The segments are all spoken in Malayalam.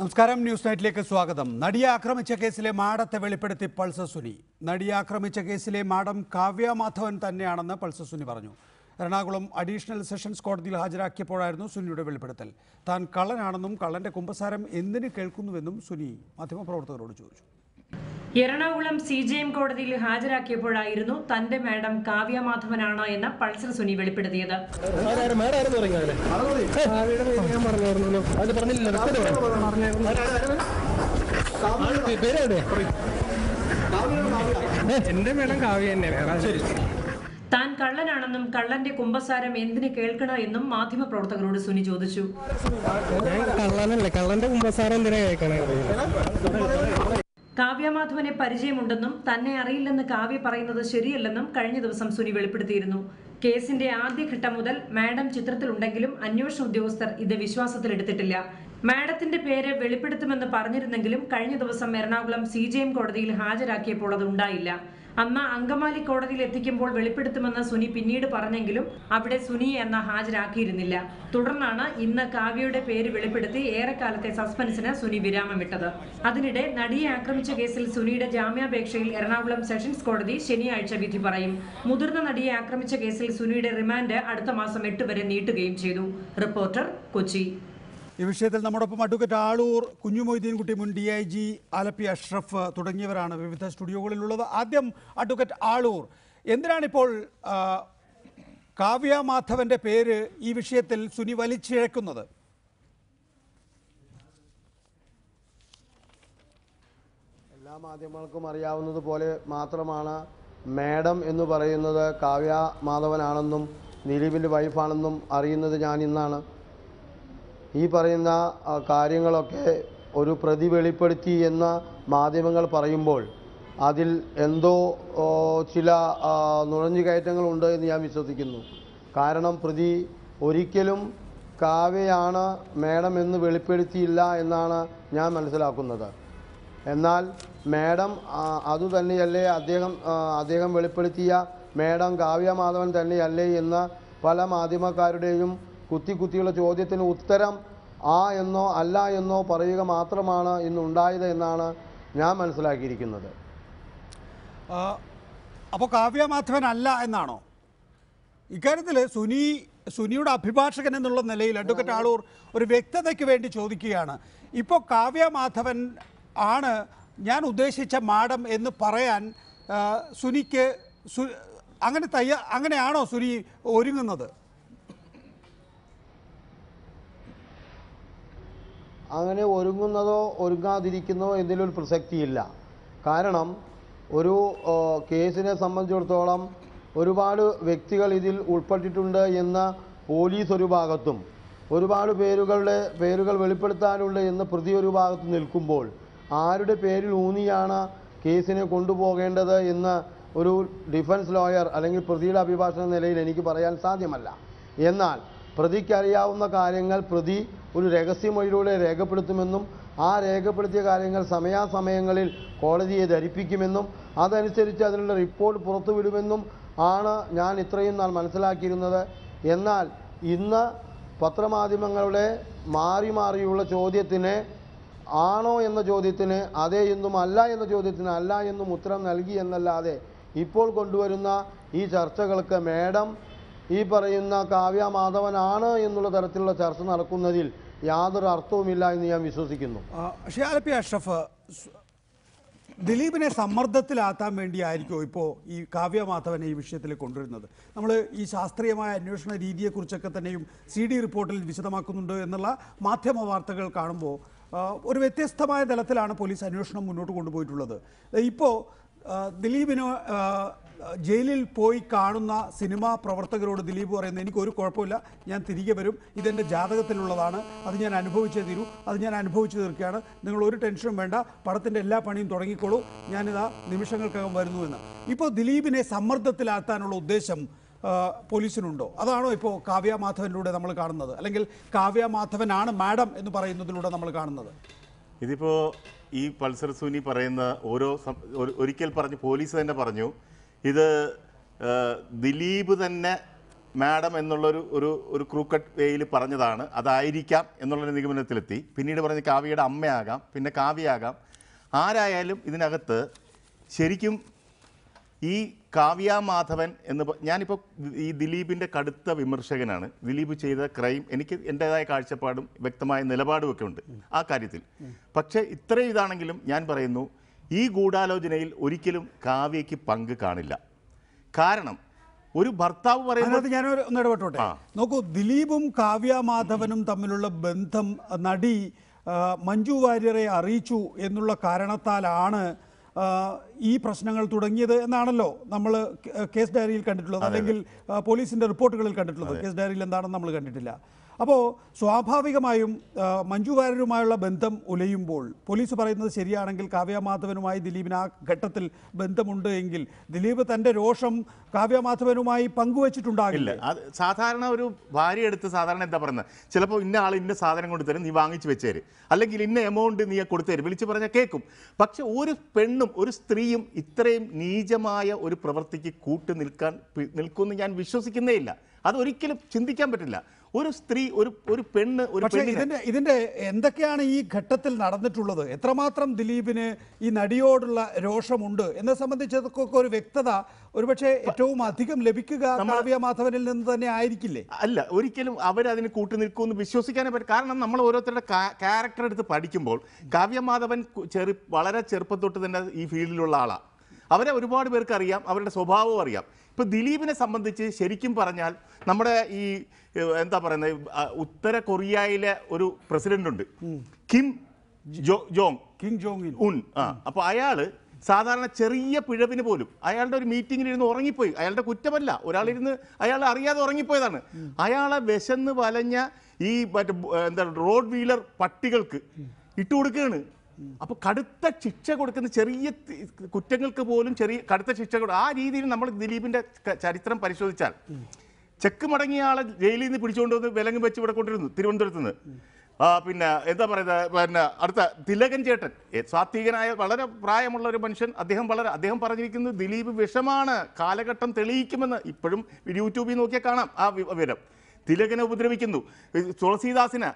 നമസ്കാരം ന്യൂസ് നൈറ്റിലേക്ക് സ്വാഗതം നടിയെ ആക്രമിച്ച കേസിലെ മാടത്തെ വെളിപ്പെടുത്തി പൾസ സുനി നടിയെ ആക്രമിച്ച കേസിലെ മാഡം കാവ്യ മാധവൻ തന്നെയാണെന്ന് പൾസ സുനി പറഞ്ഞു എറണാകുളം അഡീഷണൽ സെഷൻസ് കോടതിയിൽ ഹാജരാക്കിയപ്പോഴായിരുന്നു സുനിയുടെ വെളിപ്പെടുത്തൽ താൻ കള്ളനാണെന്നും കള്ളന്റെ കുമ്പസാരം എന്തിന് കേൾക്കുന്നുവെന്നും സുനി മാധ്യമപ്രവർത്തകരോട് ചോദിച്ചു എറണാകുളം സി ജെ എം കോടതിയിൽ ഹാജരാക്കിയപ്പോഴായിരുന്നു തന്റെ മാഡം കാവ്യ മാധവനാണ് എന്ന് പൾസർ സുനി വെളിപ്പെടുത്തിയത് കാവ്യ താൻ കള്ളനാണെന്നും കള്ളന്റെ കുമ്പസാരം എന്തിന് കേൾക്കണ എന്നും മാധ്യമ പ്രവർത്തകരോട് സുനി ചോദിച്ചു കള്ളന്റെ കുമ്പസാരം എന്തിനാ കേൾക്കണേ കാവ്യമാധവനെ പരിചയമുണ്ടെന്നും തന്നെ അറിയില്ലെന്ന് കാവ്യ പറയുന്നത് ശരിയല്ലെന്നും കഴിഞ്ഞ ദിവസം സുനി വെളിപ്പെടുത്തിയിരുന്നു കേസിന്റെ ആദ്യഘട്ടം മുതൽ മാഡം ചിത്രത്തിലുണ്ടെങ്കിലും അന്വേഷണ ഉദ്യോഗസ്ഥർ ഇത് വിശ്വാസത്തിലെടുത്തിട്ടില്ല മാഡത്തിന്റെ പേര് വെളിപ്പെടുത്തുമെന്ന് പറഞ്ഞിരുന്നെങ്കിലും കഴിഞ്ഞ ദിവസം എറണാകുളം സി കോടതിയിൽ ഹാജരാക്കിയപ്പോൾ അത് ഉണ്ടായില്ല അന്ന് അങ്കമാലി കോടതിയിൽ എത്തിക്കുമ്പോൾ വെളിപ്പെടുത്തുമെന്ന് സുനി പിന്നീട് പറഞ്ഞെങ്കിലും അവിടെ സുനി എന്ന ഹാജരാക്കിയിരുന്നില്ല തുടർന്നാണ് ഇന്ന് കാവ്യയുടെ പേര് വെളിപ്പെടുത്തി ഏറെക്കാലത്തെ സസ്പെൻസിന് സുനി വിരാമമിട്ടത് അതിനിടെ നടിയെ ആക്രമിച്ച കേസിൽ സുനിയുടെ ജാമ്യാപേക്ഷയിൽ എറണാകുളം സെഷൻസ് കോടതി ശനിയാഴ്ച വിധി പറയും മുതിർന്ന നടിയെ ആക്രമിച്ച കേസിൽ സുനിയുടെ റിമാൻഡ് അടുത്ത മാസം എട്ട് വരെ നീട്ടുകയും ചെയ്തു റിപ്പോർട്ടർ കൊച്ചി ഈ വിഷയത്തിൽ നമ്മോടൊപ്പം അഡ്വക്കേറ്റ് ആളൂർ കുഞ്ഞുമൊയ്തീൻകുട്ടി മുൻ D I G Alleppey Ashraf തുടങ്ങിയവരാണ് വിവിധ സ്റ്റുഡിയോകളിലുള്ളത് ആദ്യം അഡ്വക്കേറ്റ് ആളൂർ എന്തിനാണിപ്പോൾ കാവ്യ മാധവന്റെ പേര് ഈ വിഷയത്തിൽ സുനി വലിച്ചിഴക്കുന്നത് എല്ലാ മാധ്യമങ്ങൾക്കും അറിയാവുന്നത് പോലെ മാത്രമാണ് മാഡം എന്ന് പറയുന്നത് കാവ്യ മാധവനാണെന്നും ദിലീപിൻ്റെ വൈഫാണെന്നും അറിയുന്നത് ഞാൻ ഇന്നാണ് ഈ പറയുന്ന കാര്യങ്ങളൊക്കെ ഒരു പ്രതി വെളിപ്പെടുത്തി എന്ന മാധ്യമങ്ങൾ പറയുമ്പോൾ അതിൽ എന്തോ ചില നുഴഞ്ഞു കയറ്റങ്ങൾ ഉണ്ട് എന്ന് ഞാൻ വിശ്വസിക്കുന്നു കാരണം പ്രതി ഒരിക്കലും കാവ്യയാണ് മേഡമെന്ന് വെളിപ്പെടുത്തിയില്ല എന്നാണ് ഞാൻ മനസ്സിലാക്കുന്നത് എന്നാൽ മേഡം അതുതന്നെയല്ലേ അദ്ദേഹം അദ്ദേഹം വെളിപ്പെടുത്തിയ മേഡം കാവ്യ മാധവൻ തന്നെയല്ലേ എന്ന് പല മാധ്യമക്കാരുടെയും കുത്തി കുത്തിയുള്ള ചോദ്യത്തിന് ഉത്തരം ആ എന്നോ അല്ല എന്നോ പറയുക മാത്രമാണ് ഇന്നുണ്ടായത് എന്നാണ് ഞാൻ മനസ്സിലാക്കിയിരിക്കുന്നത് അപ്പോൾ കാവ്യ മാധവൻ അല്ല എന്നാണോ ഇക്കാര്യത്തിൽ സുനി സുനിയുടെ അഭിഭാഷകൻ എന്നുള്ള നിലയിൽ അഡ്വക്കേറ്റ് ആളൂർ ഒരു വ്യക്തതയ്ക്ക് വേണ്ടി ചോദിക്കുകയാണ് ഇപ്പോൾ കാവ്യ മാധവൻ ആണ് ഞാൻ ഉദ്ദേശിച്ച മാഡം എന്ന് പറയാൻ സുനിക്ക് അങ്ങനെ തയ്യാ അങ്ങനെയാണോ സുനി ഒരുങ്ങുന്നത് അങ്ങനെ ഒരുങ്ങുന്നതോ ഒരുങ്ങാതിരിക്കുന്നതോ എന്തെങ്കിലും ഒരു പ്രസക്തിയില്ല കാരണം ഒരു കേസിനെ സംബന്ധിച്ചിടത്തോളം ഒരുപാട് വ്യക്തികൾ ഇതിൽ ഉൾപ്പെട്ടിട്ടുണ്ട് എന്ന പോലീസ് ഒരു ഭാഗത്തും ഒരുപാട് പേരുകളുടെ പേരുകൾ വെളിപ്പെടുത്താനുണ്ട് എന്ന് പ്രതി ഒരു ഭാഗത്ത് നിൽക്കുമ്പോൾ ആരുടെ പേരിൽ ഊന്നിയാണ് കേസിനെ കൊണ്ടുപോകേണ്ടത് എന്ന് ഒരു ഡിഫൻസ് ലോയർ അല്ലെങ്കിൽ പ്രതിയുടെ അഭിഭാഷക നിലയിൽ എനിക്ക് പറയാൻ സാധ്യമല്ല എന്നാൽ പ്രതിക്കറിയാവുന്ന കാര്യങ്ങൾ പ്രതി ഒരു രഹസ്യം രേഖപ്പെടുത്തുമെന്നും ആ രേഖപ്പെടുത്തിയ കാര്യങ്ങൾ സമയാസമയങ്ങളിൽ കോടതിയെ ധരിപ്പിക്കുമെന്നും അതനുസരിച്ച് അതിനുള്ള റിപ്പോർട്ട് പുറത്തുവിടുമെന്നും ആണ് ഞാൻ ഇത്രയും നാൾ മനസ്സിലാക്കിയിരുന്നത് എന്നാൽ ഇന്ന് പത്രമാധ്യമങ്ങളുടെ മാറി മാറിയുള്ള ചോദ്യത്തിന് ആണോ എന്ന ചോദ്യത്തിന് അതേ എന്നും അല്ല എന്ന ചോദ്യത്തിന് അല്ല എന്നും ഉത്തരം നൽകി എന്നല്ലാതെ ഇപ്പോൾ കൊണ്ടുവരുന്ന ഈ ചർച്ചകൾക്ക് മേഡം ഈ പറയുന്ന കാവ്യ മാധവനാണ് എന്നുള്ള തരത്തിലുള്ള ചർച്ച നടക്കുന്നതിൽ യാതൊരു അർത്ഥവുമില്ല എന്ന് ഞാൻ വിശ്വസിക്കുന്നു ഷിയാലപ്പി അഷ്റഫ് ദിലീപിനെ സമ്മർദ്ദത്തിലാത്താൻ വേണ്ടിയായിരിക്കും ഇപ്പോൾ ഈ കാവ്യമാധവനെ ഈ വിഷയത്തിൽ കൊണ്ടുവരുന്നത് നമ്മൾ ഈ ശാസ്ത്രീയമായ അന്വേഷണ രീതിയെക്കുറിച്ചൊക്കെ തന്നെയും സി ഡി റിപ്പോർട്ടിൽ വിശദമാക്കുന്നുണ്ട് എന്നുള്ള മാധ്യമ വാർത്തകൾ കാണുമ്പോൾ ഒരു വ്യത്യസ്തമായ തലത്തിലാണ് പോലീസ് അന്വേഷണം മുന്നോട്ട് കൊണ്ടുപോയിട്ടുള്ളത് ഇപ്പോൾ ദിലീപിനോ ജയിലിൽ പോയി കാണുന്ന സിനിമാ പ്രവർത്തകരോട് ദിലീപ് പറയുന്നത് എനിക്ക് ഒരു കുഴപ്പമില്ല ഞാൻ തിരികെ വരും ഇതെൻ്റെ ജാതകത്തിലുള്ളതാണ് അത് ഞാൻ അനുഭവിച്ചേ തീരൂ അത് ഞാൻ അനുഭവിച്ചു തീർക്കുകയാണ് നിങ്ങൾ ഒരു ടെൻഷനും വേണ്ട പടത്തിൻ്റെ എല്ലാ പണിയും തുടങ്ങിക്കോളൂ ഞാനിതാ നിമിഷങ്ങൾക്കകം വരുന്നു എന്ന് ഇപ്പോൾ ദിലീപിനെ സമ്മർദ്ദത്തിലാക്കാനുള്ള ഉദ്ദേശം പോലീസിനുണ്ടോ അതാണോ ഇപ്പോൾ കാവ്യ മാധവനിലൂടെ നമ്മൾ കാണുന്നത് അല്ലെങ്കിൽ കാവ്യ മാധവനാണ് മാഡം എന്ന് പറയുന്നതിലൂടെ നമ്മൾ കാണുന്നത് ഇതിപ്പോൾ ഈ പൾസർ സൂനി പറയുന്ന ഓരോ ഒരിക്കൽ പറഞ്ഞു പോലീസ് തന്നെ പറഞ്ഞു ഇത് ദിലീപ് തന്നെ മാഡം എന്നുള്ളൊരു ഒരു ഒരു ക്രൂക്കറ്റ് വേയിൽ പറഞ്ഞതാണ് അതായിരിക്കാം എന്നുള്ളൊരു നിഗമനത്തിലെത്തി പിന്നീട് പറഞ്ഞ് കാവ്യയുടെ അമ്മയാകാം പിന്നെ കാവ്യയാകാം ആരായാലും ഇതിനകത്ത് ശരിക്കും ഈ കാവ്യ മാധവൻ എന്ന് ഞാനിപ്പോൾ ഈ ദിലീപിൻ്റെ കടുത്ത വിമർശകനാണ് ദിലീപ് ചെയ്ത ക്രൈം എനിക്ക് എൻ്റേതായ കാഴ്ചപ്പാടും വ്യക്തമായ നിലപാടുമൊക്കെ ഉണ്ട് ആ കാര്യത്തിൽ പക്ഷേ ഇത്രയും ഇതാണെങ്കിലും ഞാൻ പറയുന്നു ഈ ഗൂഢാലോചനയിൽ ഒരിക്കലും കാവ്യയ്ക്ക് പങ്ക് കാണില്ല കാരണം ഒരു ഭർത്താവ് പറയുന്നത് ഞാൻ ഒന്ന് ഇടപെട്ടോട്ടെ നോക്കൂ ദിലീപും കാവ്യ മാധവനും തമ്മിലുള്ള ബന്ധം നടി മഞ്ജു വാര്യരെ അറിയിച്ചു എന്നുള്ള കാരണത്താലാണ് ഈ പ്രശ്നങ്ങൾ തുടങ്ങിയത് എന്നാണല്ലോ നമ്മൾ കേസ് ഡയറിയിൽ കണ്ടിട്ടുള്ളത് അല്ലെങ്കിൽ പോലീസിന്റെ റിപ്പോർട്ടുകളിൽ കണ്ടിട്ടുള്ളത് കേസ് ഡയറിയിൽ എന്താണെന്ന് നമ്മൾ കണ്ടിട്ടില്ല അപ്പോൾ സ്വാഭാവികമായും മഞ്ജു വാര്യരുമായുള്ള ബന്ധം ഉലയുമ്പോൾ പോലീസ് പറയുന്നത് ശരിയാണെങ്കിൽ മാധവനുമായി ദിലീപിന് ആ ഘട്ടത്തിൽ ബന്ധമുണ്ട് എങ്കിൽ ദിലീപ് തൻ്റെ രോഷം കാവ്യ മാധവനുമായി പങ്കുവച്ചിട്ടുണ്ടാകില്ല അത് സാധാരണ ഒരു ഭാര്യ എടുത്ത് സാധാരണ എന്താ പറയുന്നത് ചിലപ്പോൾ ഇന്ന ആൾ ഇന്ന സാധനം കൊണ്ട് തരും നീ വാങ്ങിച്ചു വെച്ചേര് അല്ലെങ്കിൽ ഇന്ന എമൗണ്ട് നീ കൊടുത്തേര് വിളിച്ചു പറഞ്ഞാൽ കേൾക്കും പക്ഷെ ഒരു പെണ്ണും ഒരു സ്ത്രീയും ഇത്രയും നീചമായ ഒരു പ്രവൃത്തിക്ക് കൂട്ടു നിൽക്കാൻ നിൽക്കുമെന്ന് ഞാൻ വിശ്വസിക്കുന്നേ ഇല്ല അതൊരിക്കലും ചിന്തിക്കാൻ പറ്റില്ല ഒരു സ്ത്രീ ഒരു ഒരു പെണ്ണ് ഒരു ഇതിന്റെ ഇതിന്റെ എന്തൊക്കെയാണ് ഈ ഘട്ടത്തിൽ നടന്നിട്ടുള്ളത് എത്രമാത്രം ദിലീപിന് ഈ നടിയോടുള്ള രോഷമുണ്ട് എന്നെ സംബന്ധിച്ചതൊക്കെ ഒരു വ്യക്തത ഒരുപക്ഷെ ഏറ്റവും അധികം ലഭിക്കുക കാവ്യ മാധവനിൽ നിന്ന് തന്നെ ആയിരിക്കില്ലേ അല്ല ഒരിക്കലും അവരതിന് കൂട്ടി നിൽക്കുമെന്ന് വിശ്വസിക്കാനേ പറ്റും കാരണം നമ്മൾ ഓരോരുത്തരുടെ ക്യാരക്ടർ എടുത്ത് പഠിക്കുമ്പോൾ കാവ്യ മാധവൻ ചെറു വളരെ ചെറുപ്പത്തൊട്ട് തന്നെ ഈ ഫീൽഡിലുള്ള ആളാണ് അവരെ ഒരുപാട് പേർക്ക് അറിയാം അവരുടെ സ്വഭാവവും അറിയാം ഇപ്പോൾ ദിലീപിനെ സംബന്ധിച്ച് ശരിക്കും പറഞ്ഞാൽ നമ്മുടെ ഈ എന്താ പറയുന്നത് ഉത്തര കൊറിയയിലെ ഒരു പ്രസിഡന്റ് ഉണ്ട് Kim Jong Kim Jong Un ആ അപ്പോൾ അയാൾ സാധാരണ ചെറിയ പിഴവിന് പോലും അയാളുടെ ഒരു മീറ്റിംഗിൽ ഇരുന്ന് ഉറങ്ങിപ്പോയി അയാളുടെ കുറ്റമല്ല ഒരാളിരുന്ന് അയാൾ അറിയാതെ ഉറങ്ങിപ്പോയതാണ് അയാളെ വിശന്ന് വലഞ്ഞ ഈ മറ്റേ എന്താ റോഡ് വീലർ പട്ടികൾക്ക് ഇട്ടുകൊടുക്കുകയാണ് അപ്പൊ കടുത്ത ശിക്ഷ കൊടുക്കുന്ന ചെറിയ കുറ്റങ്ങൾക്ക് പോലും ചെറിയ കടുത്ത ശിക്ഷ ആ രീതിയിൽ നമ്മൾ ദിലീപിന്റെ ചരിത്രം പരിശോധിച്ചാൽ ചെക്ക് മടങ്ങിയ ആളെ ജയിലിൽ നിന്ന് വന്ന് വിലങ്ങ് വെച്ച് ഇവിടെ കൊണ്ടിരുന്നു തിരുവനന്തപുരത്ത് നിന്ന് പിന്നെ എന്താ പറയുന്നത് പിന്നെ അടുത്ത തിലകൻ ചേട്ടൻ സാത്വികനായ വളരെ പ്രായമുള്ള ഒരു മനുഷ്യൻ അദ്ദേഹം വളരെ അദ്ദേഹം പറഞ്ഞിരിക്കുന്നത് ദിലീപ് വിഷമാണ് കാലഘട്ടം തെളിയിക്കുമെന്ന് ഇപ്പോഴും യൂട്യൂബിൽ നോക്കിയാൽ കാണാം ആ വിവരം തിലകനെ ഉപദ്രവിക്കുന്നു തുളസീദാസിന്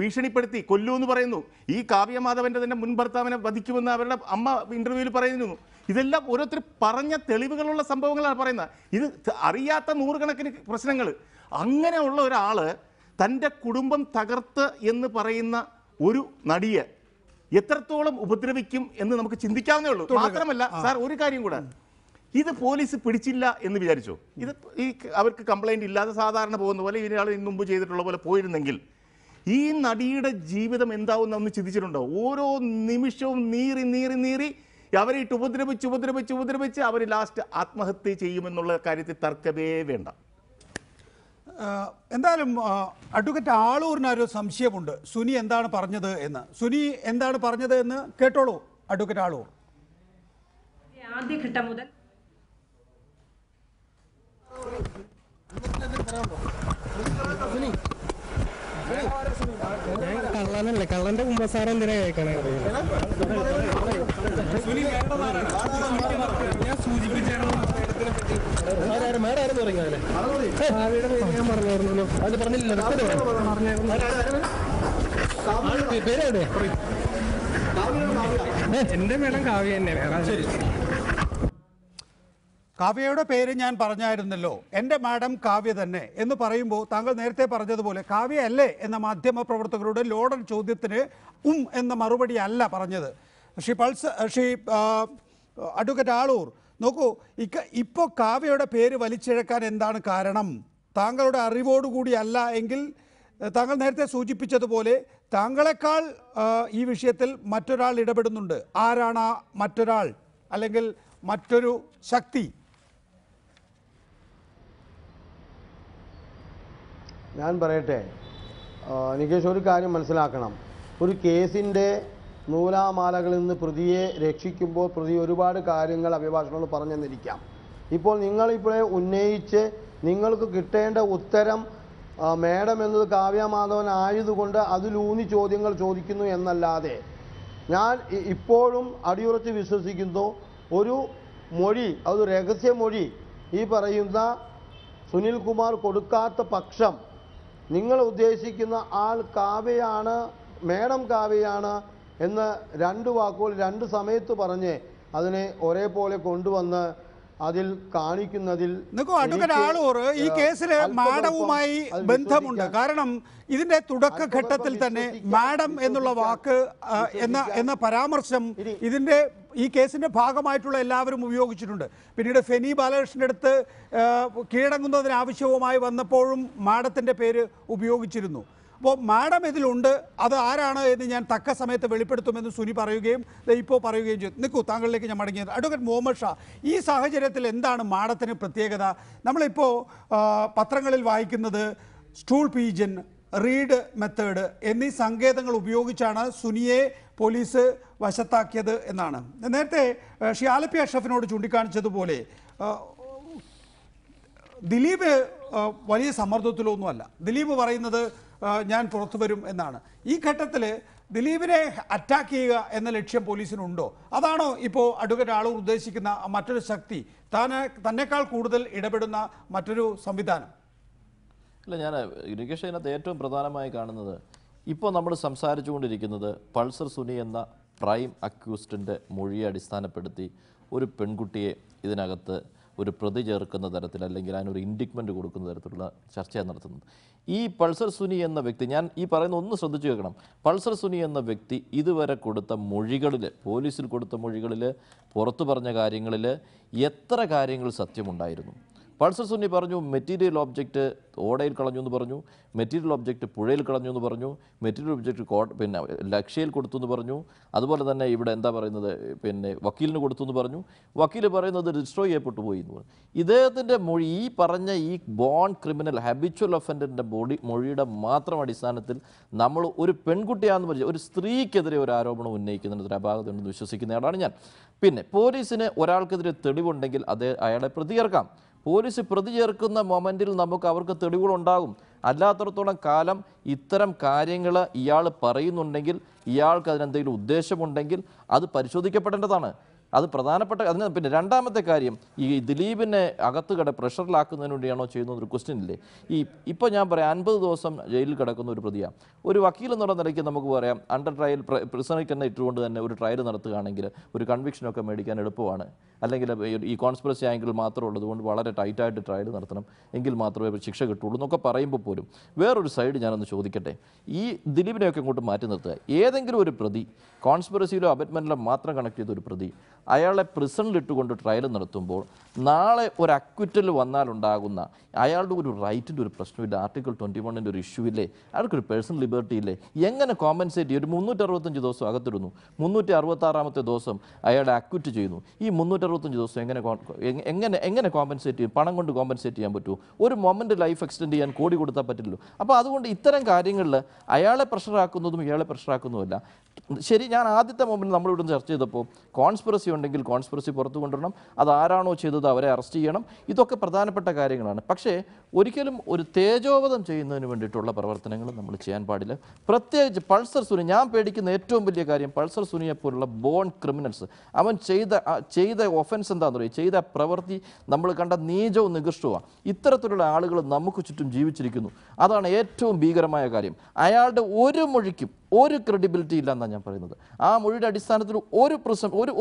ഭീഷണിപ്പെടുത്തി കൊല്ലൂ എന്ന് പറയുന്നു ഈ കാവ്യമാധവൻ്റെ തന്നെ മുൻ ഭർത്താവിനെ വധിക്കുമെന്ന് അവരുടെ അമ്മ ഇൻ്റർവ്യൂവിൽ പറയുന്നു ഇതെല്ലാം ഓരോരുത്തർ പറഞ്ഞ തെളിവുകളുള്ള സംഭവങ്ങളാണ് പറയുന്നത് ഇത് അറിയാത്ത നൂറുകണക്കിന് പ്രശ്നങ്ങൾ അങ്ങനെയുള്ള ഒരാൾ തൻ്റെ കുടുംബം തകർത്ത് എന്ന് പറയുന്ന ഒരു നടിയെ എത്രത്തോളം ഉപദ്രവിക്കും എന്ന് നമുക്ക് ചിന്തിക്കാവുന്നേ ഉള്ളൂ മാത്രമല്ല സാർ ഒരു കാര്യം കൂടെ ഇത് പോലീസ് പിടിച്ചില്ല എന്ന് വിചാരിച്ചു ഇത് ഈ അവർക്ക് കംപ്ലൈൻറ്റ് ഇല്ലാതെ സാധാരണ പോകുന്ന പോലെ ഇയാൾ ഇന്ന് മുമ്പ് ചെയ്തിട്ടുള്ള പോലെ പോയിരുന്നെങ്കിൽ ഈ നടിയുടെ ജീവിതം എന്താവുന്ന ഒന്ന് ചിന്തിച്ചിട്ടുണ്ടോ ഓരോ നിമിഷവും നീറി നീറി നീറി അവരെ ഇട്ട് ഉപദ്രവിച്ച് ഉപദ്രവിച്ച് ഉപദ്രവിച്ച് അവർ ലാസ്റ്റ് ആത്മഹത്യ ചെയ്യുമെന്നുള്ള കാര്യത്തിൽ തർക്കമേ വേണ്ട എന്തായാലും അഡ്വക്കേറ്റ് ആളൂറിനൊരു സംശയമുണ്ട് സുനി എന്താണ് പറഞ്ഞത് എന്ന് സുനി എന്താണ് പറഞ്ഞത് എന്ന് കേട്ടോളൂ അഡ്വക്കേറ്റ് ആളൂർ ആദ്യഘട്ടം മുതൽ കള്ളനല്ലേ കള്ളന്റെ കുമ്പസാരം എന്തിനാ കേൾക്കണേ ഞാൻ എന്റെ മേടം കാവ്യ തന്നെ വേറെ ശരി കാവ്യയുടെ പേര് ഞാൻ പറഞ്ഞായിരുന്നല്ലോ എൻ്റെ മാഡം കാവ്യ തന്നെ എന്ന് പറയുമ്പോൾ താങ്കൾ നേരത്തെ പറഞ്ഞതുപോലെ കാവ്യ അല്ലേ എന്ന മാധ്യമ പ്രവർത്തകരുടെ ലോഡൻ ചോദ്യത്തിന് ഉം എന്ന മറുപടി അല്ല പറഞ്ഞത് ഷീ പൾസ് ഷീ അഡ്വക്കറ്റ് ആളൂർ നോക്കൂ ഇക്ക ഇപ്പോൾ കാവ്യയുടെ പേര് വലിച്ചിഴക്കാൻ എന്താണ് കാരണം താങ്കളുടെ അറിവോടുകൂടി അല്ല എങ്കിൽ താങ്കൾ നേരത്തെ സൂചിപ്പിച്ചതുപോലെ താങ്കളെക്കാൾ ഈ വിഷയത്തിൽ മറ്റൊരാൾ ഇടപെടുന്നുണ്ട് ആരാണ് ആ മറ്റൊരാൾ അല്ലെങ്കിൽ മറ്റൊരു ശക്തി ഞാൻ പറയട്ടെ നികേഷ് ഒരു കാര്യം മനസ്സിലാക്കണം ഒരു കേസിൻ്റെ നൂലാമാലകളിൽ നിന്ന് പ്രതിയെ രക്ഷിക്കുമ്പോൾ പ്രതി ഒരുപാട് കാര്യങ്ങൾ അഭിഭാഷകനോട് പറഞ്ഞെന്നിരിക്കാം ഇപ്പോൾ നിങ്ങളിപ്പോഴേ ഉന്നയിച്ച് നിങ്ങൾക്ക് കിട്ടേണ്ട ഉത്തരം മേഡം എന്നത് കാവ്യമാധവൻ ആയതുകൊണ്ട് അതിലൂന്നി ചോദ്യങ്ങൾ ചോദിക്കുന്നു എന്നല്ലാതെ ഞാൻ ഇപ്പോഴും അടിയുറച്ച് വിശ്വസിക്കുന്നു ഒരു മൊഴി അത് രഹസ്യമൊഴി ഈ പറയുന്ന സുനിൽ കുമാർ കൊടുക്കാത്ത പക്ഷം നിങ്ങൾ ഉദ്ദേശിക്കുന്ന ആൾ കാവ്യയാണ് മേഡം കാവ്യയാണ് എന്ന് രണ്ട് വാക്കുകൾ രണ്ട് സമയത്ത് പറഞ്ഞ് അതിനെ ഒരേപോലെ കൊണ്ടുവന്ന് അതിൽ കാണിക്കുന്നതിൽ ഈ കേസിൽ മാഡവുമായി ബന്ധമുണ്ട് കാരണം ഇതിന്റെ തുടക്കഘട്ടത്തിൽ തന്നെ മാഡം എന്നുള്ള വാക്ക് എന്ന എന്ന പരാമർശം ഇതിന്റെ ഈ കേസിൻ്റെ ഭാഗമായിട്ടുള്ള എല്ലാവരും ഉപയോഗിച്ചിട്ടുണ്ട് പിന്നീട് ഫെനി ബാലകൃഷ്ണൻ്റെ അടുത്ത് കീഴടങ്ങുന്നതിന് ആവശ്യവുമായി വന്നപ്പോഴും മാഡത്തിൻ്റെ പേര് ഉപയോഗിച്ചിരുന്നു അപ്പോൾ മാഡം ഇതിലുണ്ട് അത് ആരാണ് എന്ന് ഞാൻ തക്ക സമയത്ത് വെളിപ്പെടുത്തുമെന്ന് സുനി പറയുകയും ഇപ്പോൾ പറയുകയും ചെയ്തു നിൽക്കൂ താങ്കളിലേക്ക് ഞാൻ മടങ്ങിയത് അഡ്വക്കേറ്റ് മുഹമ്മദ് ഷാ ഈ സാഹചര്യത്തിൽ എന്താണ് മാഡത്തിന് പ്രത്യേകത നമ്മളിപ്പോൾ പത്രങ്ങളിൽ വായിക്കുന്നത് സ്റ്റൂൾ പീജൻ റീഡ് മെത്തേഡ് എന്നീ സങ്കേതങ്ങൾ ഉപയോഗിച്ചാണ് സുനിയെ പോലീസ് വശത്താക്കിയത് എന്നാണ് നേരത്തെ ഷിയാലപ്പി അഷ്റഫിനോട് ചൂണ്ടിക്കാണിച്ചതുപോലെ ദിലീപ് വലിയ സമ്മർദ്ദത്തിലൊന്നുമല്ല ദിലീപ് പറയുന്നത് ഞാൻ പുറത്തു വരും എന്നാണ് ഈ ഘട്ടത്തിൽ ദിലീപിനെ അറ്റാക്ക് ചെയ്യുക എന്ന ലക്ഷ്യം പോലീസിനുണ്ടോ അതാണോ ഇപ്പോൾ അഡ്വക്കേറ്റ് ആളൂർ ഉദ്ദേശിക്കുന്ന മറ്റൊരു ശക്തി താൻ തന്നെക്കാൾ കൂടുതൽ ഇടപെടുന്ന മറ്റൊരു സംവിധാനം ഇല്ല ഞാൻ ഇറിഗേഷൻ അതിനകത്ത് ഏറ്റവും പ്രധാനമായി കാണുന്നത് ഇപ്പോൾ നമ്മൾ സംസാരിച്ചുകൊണ്ടിരിക്കുന്നത് പൾസർ സുനി എന്ന പ്രൈം അക്യൂസ്റ്റിൻ്റെ മൊഴിയെ അടിസ്ഥാനപ്പെടുത്തി ഒരു പെൺകുട്ടിയെ ഇതിനകത്ത് ഒരു പ്രതി ചേർക്കുന്ന തരത്തിൽ അല്ലെങ്കിൽ അതിനൊരു ഇൻഡിക്മെൻ്റ് കൊടുക്കുന്ന തരത്തിലുള്ള ചർച്ചയാണ് നടത്തുന്നത് ഈ പൾസർ സുനി എന്ന വ്യക്തി ഞാൻ ഈ പറയുന്ന ഒന്ന് ശ്രദ്ധിച്ചു വെക്കണം പൾസർ സുനി എന്ന വ്യക്തി ഇതുവരെ കൊടുത്ത മൊഴികളിൽ പോലീസിൽ കൊടുത്ത മൊഴികളിൽ പുറത്തു പറഞ്ഞ കാര്യങ്ങളിൽ എത്ര കാര്യങ്ങൾ സത്യമുണ്ടായിരുന്നു പൾസർ സുന്നി പറഞ്ഞു മെറ്റീരിയൽ ഒബ്ജക്റ്റ് ഓടയിൽ കളഞ്ഞു എന്ന് പറഞ്ഞു മെറ്റീരിയൽ ഒബ്ജക്റ്റ് പുഴയിൽ കളഞ്ഞു എന്ന് പറഞ്ഞു മെറ്റീരിയൽ ഒബ്ജക്റ്റ് കോ പിന്നെ ലക്ഷ്യയിൽ കൊടുത്തു എന്ന് പറഞ്ഞു അതുപോലെ തന്നെ ഇവിടെ എന്താ പറയുന്നത് പിന്നെ വക്കീലിന് കൊടുത്തു എന്ന് പറഞ്ഞു വക്കീൽ പറയുന്നത് ഡിസ്ട്രോയ് ചെയ്യപ്പെട്ടു പോയി എന്ന് പറഞ്ഞു ഇദ്ദേഹത്തിൻ്റെ മൊഴി ഈ പറഞ്ഞ ഈ ബോൺ ക്രിമിനൽ ഹാബിച്വൽ ഒഫൻഡറിൻ്റെ ബോഡി മൊഴിയുടെ മാത്രം അടിസ്ഥാനത്തിൽ നമ്മൾ ഒരു പെൺകുട്ടിയാണെന്ന് പറഞ്ഞു ഒരു സ്ത്രീക്കെതിരെ ഒരു ആരോപണം ഉന്നയിക്കുന്നതിന് ഒരു അപാകതയുണ്ടെന്ന് വിശ്വസിക്കുന്നയാളാണ് ഞാൻ പിന്നെ പോലീസിന് ഒരാൾക്കെതിരെ തെളിവുണ്ടെങ്കിൽ അത് അയാളെ പ്രതികർക്കാം പോലീസ് പ്രതി ചേർക്കുന്ന മൊമെൻറ്റിൽ നമുക്ക് അവർക്ക് തെളിവുകളുണ്ടാകും അല്ലാത്തടത്തോളം കാലം ഇത്തരം കാര്യങ്ങൾ ഇയാൾ പറയുന്നുണ്ടെങ്കിൽ ഇയാൾക്ക് അതിനെന്തെങ്കിലും ഉദ്ദേശമുണ്ടെങ്കിൽ അത് പരിശോധിക്കപ്പെടേണ്ടതാണ് അത് പ്രധാനപ്പെട്ട അതിന് പിന്നെ രണ്ടാമത്തെ കാര്യം ഈ ദിലീപിനെ കട പ്രഷറിലാക്കുന്നതിന് വേണ്ടിയാണോ ഒരു ക്വസ്റ്റ്യൻ ഇല്ലേ ഈ ഇപ്പോൾ ഞാൻ പറയാം അൻപത് ദിവസം ജയിലിൽ കിടക്കുന്ന ഒരു പ്രതിയാണ് ഒരു വക്കീൽ എന്നുള്ള നിലയ്ക്ക് നമുക്ക് പറയാം അണ്ടർ ട്രയൽ പ്രിസണിൽ തന്നെ ഇട്ടുകൊണ്ട് തന്നെ ഒരു ട്രയൽ നടത്തുകയാണെങ്കിൽ ഒരു കൺവിക്ഷനൊക്കെ മേടിക്കാൻ എളുപ്പമാണ് അല്ലെങ്കിൽ ഈ കോൺസ്പിറസി ആംഗിൾ മാത്രം ഉള്ളതുകൊണ്ട് വളരെ ടൈറ്റായിട്ട് ട്രയൽ നടത്തണം എങ്കിൽ മാത്രമേ ശിക്ഷ കിട്ടുള്ളൂ എന്നൊക്കെ പറയുമ്പോൾ പോലും വേറൊരു സൈഡ് ഞാനൊന്ന് ചോദിക്കട്ടെ ഈ ദിലീപിനെയൊക്കെ ഇങ്ങോട്ട് മാറ്റി നിർത്തുക ഏതെങ്കിലും ഒരു പ്രതി കോൺസ്പിറസിയിലോ അബറ്റ്മെൻറ്റിലോ മാത്രം കണക്ട് ചെയ്ത ഒരു പ്രതി അയാളെ പ്രിസണിലിട്ടുകൊണ്ട് ട്രയൽ നടത്തുമ്പോൾ നാളെ ഒരു അക്വിറ്റൽ വന്നാലുണ്ടാകുന്ന അയാളുടെ ഒരു റൈറ്റിൻ്റെ ഒരു പ്രശ്നമില്ല ആർട്ടിക്കിൾ ട്വൻറ്റി വണ്ണിൻ്റെ ഒരു ഇഷ്യൂ ഇല്ലേ അയാൾക്കൊരു പേഴ്സണൽ ലിബർട്ടി ഇല്ലേ എങ്ങനെ കോമ്പൻസേറ്റ് ചെയ്യും ഒരു അറുപത്തഞ്ച് ദിവസം അകത്തിരുന്നു മുന്നൂറ്റി അറുപത്താറാമത്തെ ദിവസം അയാളെ അക്വിറ്റ് ചെയ്യുന്നു ഈ അറുപത്തഞ്ച് ദിവസം എങ്ങനെ എങ്ങനെ എങ്ങനെ കോമ്പൻസേറ്റ് ചെയ്യും പണം കൊണ്ട് കോമ്പൻസേറ്റ് ചെയ്യാൻ പറ്റുമോ ഒരു മൊമെൻ്റ് ലൈഫ് എക്സ്റ്റെൻഡ് ചെയ്യാൻ കോടി കൊടുത്താൽ പറ്റില്ലല്ലോ അപ്പോൾ അതുകൊണ്ട് ഇത്തരം കാര്യങ്ങളിൽ അയാളെ പ്രഷറാക്കുന്നതും ഇയാളെ പ്രഷറാക്കുന്നതുമല്ല ശരി ഞാൻ ആദ്യത്തെ മൊമെൻറ്റ് നമ്മളിവിടുന്ന് ചർച്ച ചെയ്തപ്പോൾ കോൺസ്പിറസി ഉണ്ടെങ്കിൽ കോൺസ്പിറസി പുറത്തു കൊണ്ടുവരണം അതാരാണോ ചെയ്തത് അവരെ അറസ്റ്റ് ചെയ്യണം ഇതൊക്കെ പ്രധാനപ്പെട്ട കാര്യങ്ങളാണ് പക്ഷേ ഒരിക്കലും ഒരു തേജോവധം ചെയ്യുന്നതിന് വേണ്ടിയിട്ടുള്ള പ്രവർത്തനങ്ങൾ നമ്മൾ ചെയ്യാൻ പാടില്ല പ്രത്യേകിച്ച് പൾസർ സുനി ഞാൻ പേടിക്കുന്ന ഏറ്റവും വലിയ കാര്യം പൾസർ സുനിയെ പോലുള്ള ബോൺ ക്രിമിനൽസ് അവൻ ചെയ്ത ചെയ്ത ഒഫൻസ് എന്താണെന്ന് പറയുക ചെയ്ത പ്രവൃത്തി നമ്മൾ കണ്ട നീചവും നികൃഷ്ടവുമാണ് ഇത്തരത്തിലുള്ള ആളുകൾ നമുക്ക് ചുറ്റും ജീവിച്ചിരിക്കുന്നു അതാണ് ഏറ്റവും ഭീകരമായ കാര്യം അയാളുടെ ഒരു മൊഴിക്കും ഒരു ക്രെഡിബിലിറ്റി ഇല്ലെന്നാണ് ഞാൻ പറയുന്നത് ആ മൊഴിയുടെ അടിസ്ഥാനത്തിൽ ഒരു പ്രശ്നം ഒരു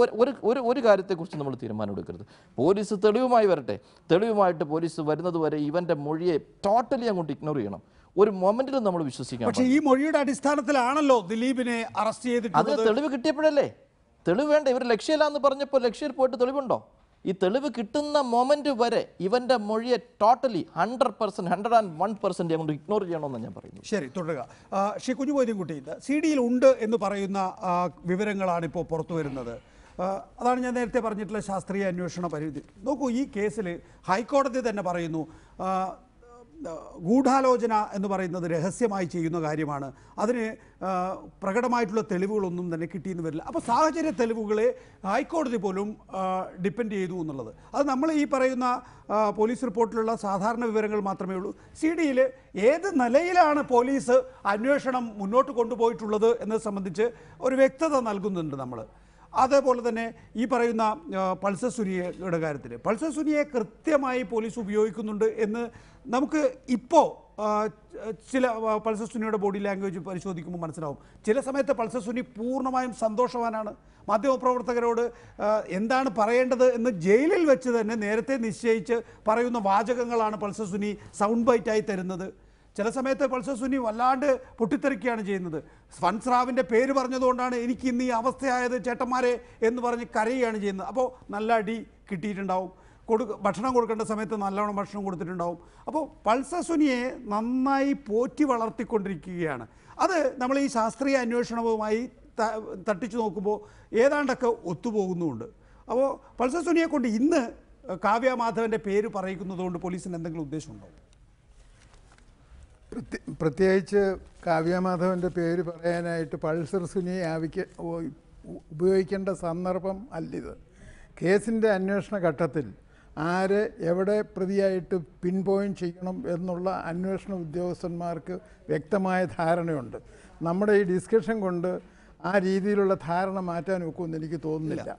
ഒരു ഒരു കാര്യത്തെക്കുറിച്ച് നമ്മൾ തീരുമാനം എടുക്കരുത് പോലീസ് തെളിവുമായി വരട്ടെ തെളിവുമായിട്ട് പോലീസ് വരുന്നത് വരെ ഇവൻ്റെ മൊഴിയെ ടോട്ടലി അങ്ങോട്ട് ഇഗ്നോർ ചെയ്യണം ഒരു മൊമെന്റിലും നമ്മൾ വിശ്വസിക്കാം പക്ഷേ ഈ മൊഴിയുടെ അടിസ്ഥാനത്തിലാണല്ലോ ദിലീപിനെ അറസ്റ്റ് ചെയ്തിട്ട് അത് തെളിവ് കിട്ടിയപ്പോഴല്ലേ തെളിവ് വേണ്ട ഇവർ ലക്ഷ്യമില്ല എന്ന് പറഞ്ഞപ്പോൾ ലക്ഷ്യയിൽ പോയിട്ട് തെളിവുണ്ടോ ഈ തെളിവ് കിട്ടുന്ന മൊമെന്റ് വരെ ഇവന്റെ മൊഴിയെ totally hundred percent hundred and one percent അങ്ങോട്ട് ഇഗ്നോർ ചെയ്യണമെന്ന് ഞാൻ പറയുന്നു ശരി തുടരുക ശ്രീ കുട്ടി സി ഡിയിൽ ഉണ്ട് എന്ന് പറയുന്ന വിവരങ്ങളാണ് ഇപ്പോൾ പുറത്തു വരുന്നത് അതാണ് ഞാൻ നേരത്തെ പറഞ്ഞിട്ടുള്ള ശാസ്ത്രീയ അന്വേഷണ പരിധി നോക്കൂ ഈ കേസിൽ ഹൈക്കോടതി തന്നെ പറയുന്നു ഗൂഢാലോചന എന്ന് പറയുന്നത് രഹസ്യമായി ചെയ്യുന്ന കാര്യമാണ് അതിന് പ്രകടമായിട്ടുള്ള തെളിവുകളൊന്നും തന്നെ കിട്ടിയെന്ന് വരില്ല അപ്പോൾ സാഹചര്യ തെളിവുകളെ ഹൈക്കോടതി പോലും ഡിപ്പെൻഡ് ചെയ്തു എന്നുള്ളത് അത് നമ്മൾ ഈ പറയുന്ന പോലീസ് റിപ്പോർട്ടിലുള്ള സാധാരണ വിവരങ്ങൾ മാത്രമേ ഉള്ളൂ സി ഡിയിൽ ഏത് നിലയിലാണ് പോലീസ് അന്വേഷണം മുന്നോട്ട് കൊണ്ടുപോയിട്ടുള്ളത് എന്നത് സംബന്ധിച്ച് ഒരു വ്യക്തത നൽകുന്നുണ്ട് നമ്മൾ അതേപോലെ തന്നെ ഈ പറയുന്ന പൾസർ കാര്യത്തിൽ പൾസർ സുനിയെ കൃത്യമായി പോലീസ് ഉപയോഗിക്കുന്നുണ്ട് എന്ന് നമുക്ക് ഇപ്പോൾ ചില പൾസർ സുനിയുടെ ബോഡി ലാംഗ്വേജ് പരിശോധിക്കുമ്പോൾ മനസ്സിലാവും ചില സമയത്ത് പൾസർ സുനി പൂർണ്ണമായും സന്തോഷവാനാണ് മാധ്യമപ്രവർത്തകരോട് എന്താണ് പറയേണ്ടത് എന്ന് ജയിലിൽ വെച്ച് തന്നെ നേരത്തെ നിശ്ചയിച്ച് പറയുന്ന വാചകങ്ങളാണ് പൾസർ സുനി സൗണ്ട് ബൈറ്റായി തരുന്നത് ചില സമയത്ത് പൾസർ സുനി വല്ലാണ്ട് പൊട്ടിത്തെറിക്കുകയാണ് ചെയ്യുന്നത് ഫൻസ്രാവിൻ്റെ പേര് പറഞ്ഞതുകൊണ്ടാണ് എനിക്ക് ഇന്ന് ഈ അവസ്ഥയായത് ചേട്ടന്മാരെ എന്ന് പറഞ്ഞ് കരയുകയാണ് ചെയ്യുന്നത് അപ്പോൾ നല്ല അടി കിട്ടിയിട്ടുണ്ടാവും കൊടു ഭക്ഷണം കൊടുക്കേണ്ട സമയത്ത് നല്ലവണ്ണം ഭക്ഷണം കൊടുത്തിട്ടുണ്ടാവും അപ്പോൾ പൾസസുനിയെ നന്നായി പോറ്റി വളർത്തിക്കൊണ്ടിരിക്കുകയാണ് അത് നമ്മൾ ഈ ശാസ്ത്രീയ അന്വേഷണവുമായി തട്ടിച്ചു നോക്കുമ്പോൾ ഏതാണ്ടൊക്കെ ഒത്തുപോകുന്നുമുണ്ട് അപ്പോൾ പൾസസുനിയെ കൊണ്ട് ഇന്ന് കാവ്യ മാധവൻ്റെ പേര് പറയിക്കുന്നതുകൊണ്ട് പോലീസിന് എന്തെങ്കിലും ഉദ്ദേശമുണ്ടോ പ്രത്യേകിച്ച് കാവ്യമാധവൻ്റെ പേര് പറയാനായിട്ട് പൾസർ സുനിയെ ആവിക്ക ഉപയോഗിക്കേണ്ട സന്ദർഭം അല്ലിത് കേസിൻ്റെ അന്വേഷണ ഘട്ടത്തിൽ ആര് എവിടെ പ്രതിയായിട്ട് പിൻ പോയിൻ്റ് ചെയ്യണം എന്നുള്ള അന്വേഷണ ഉദ്യോഗസ്ഥന്മാർക്ക് വ്യക്തമായ ധാരണയുണ്ട് നമ്മുടെ ഈ ഡിസ്കഷൻ കൊണ്ട് ആ രീതിയിലുള്ള ധാരണ മാറ്റാൻ ഒക്കുമെന്ന് എനിക്ക് തോന്നുന്നില്ല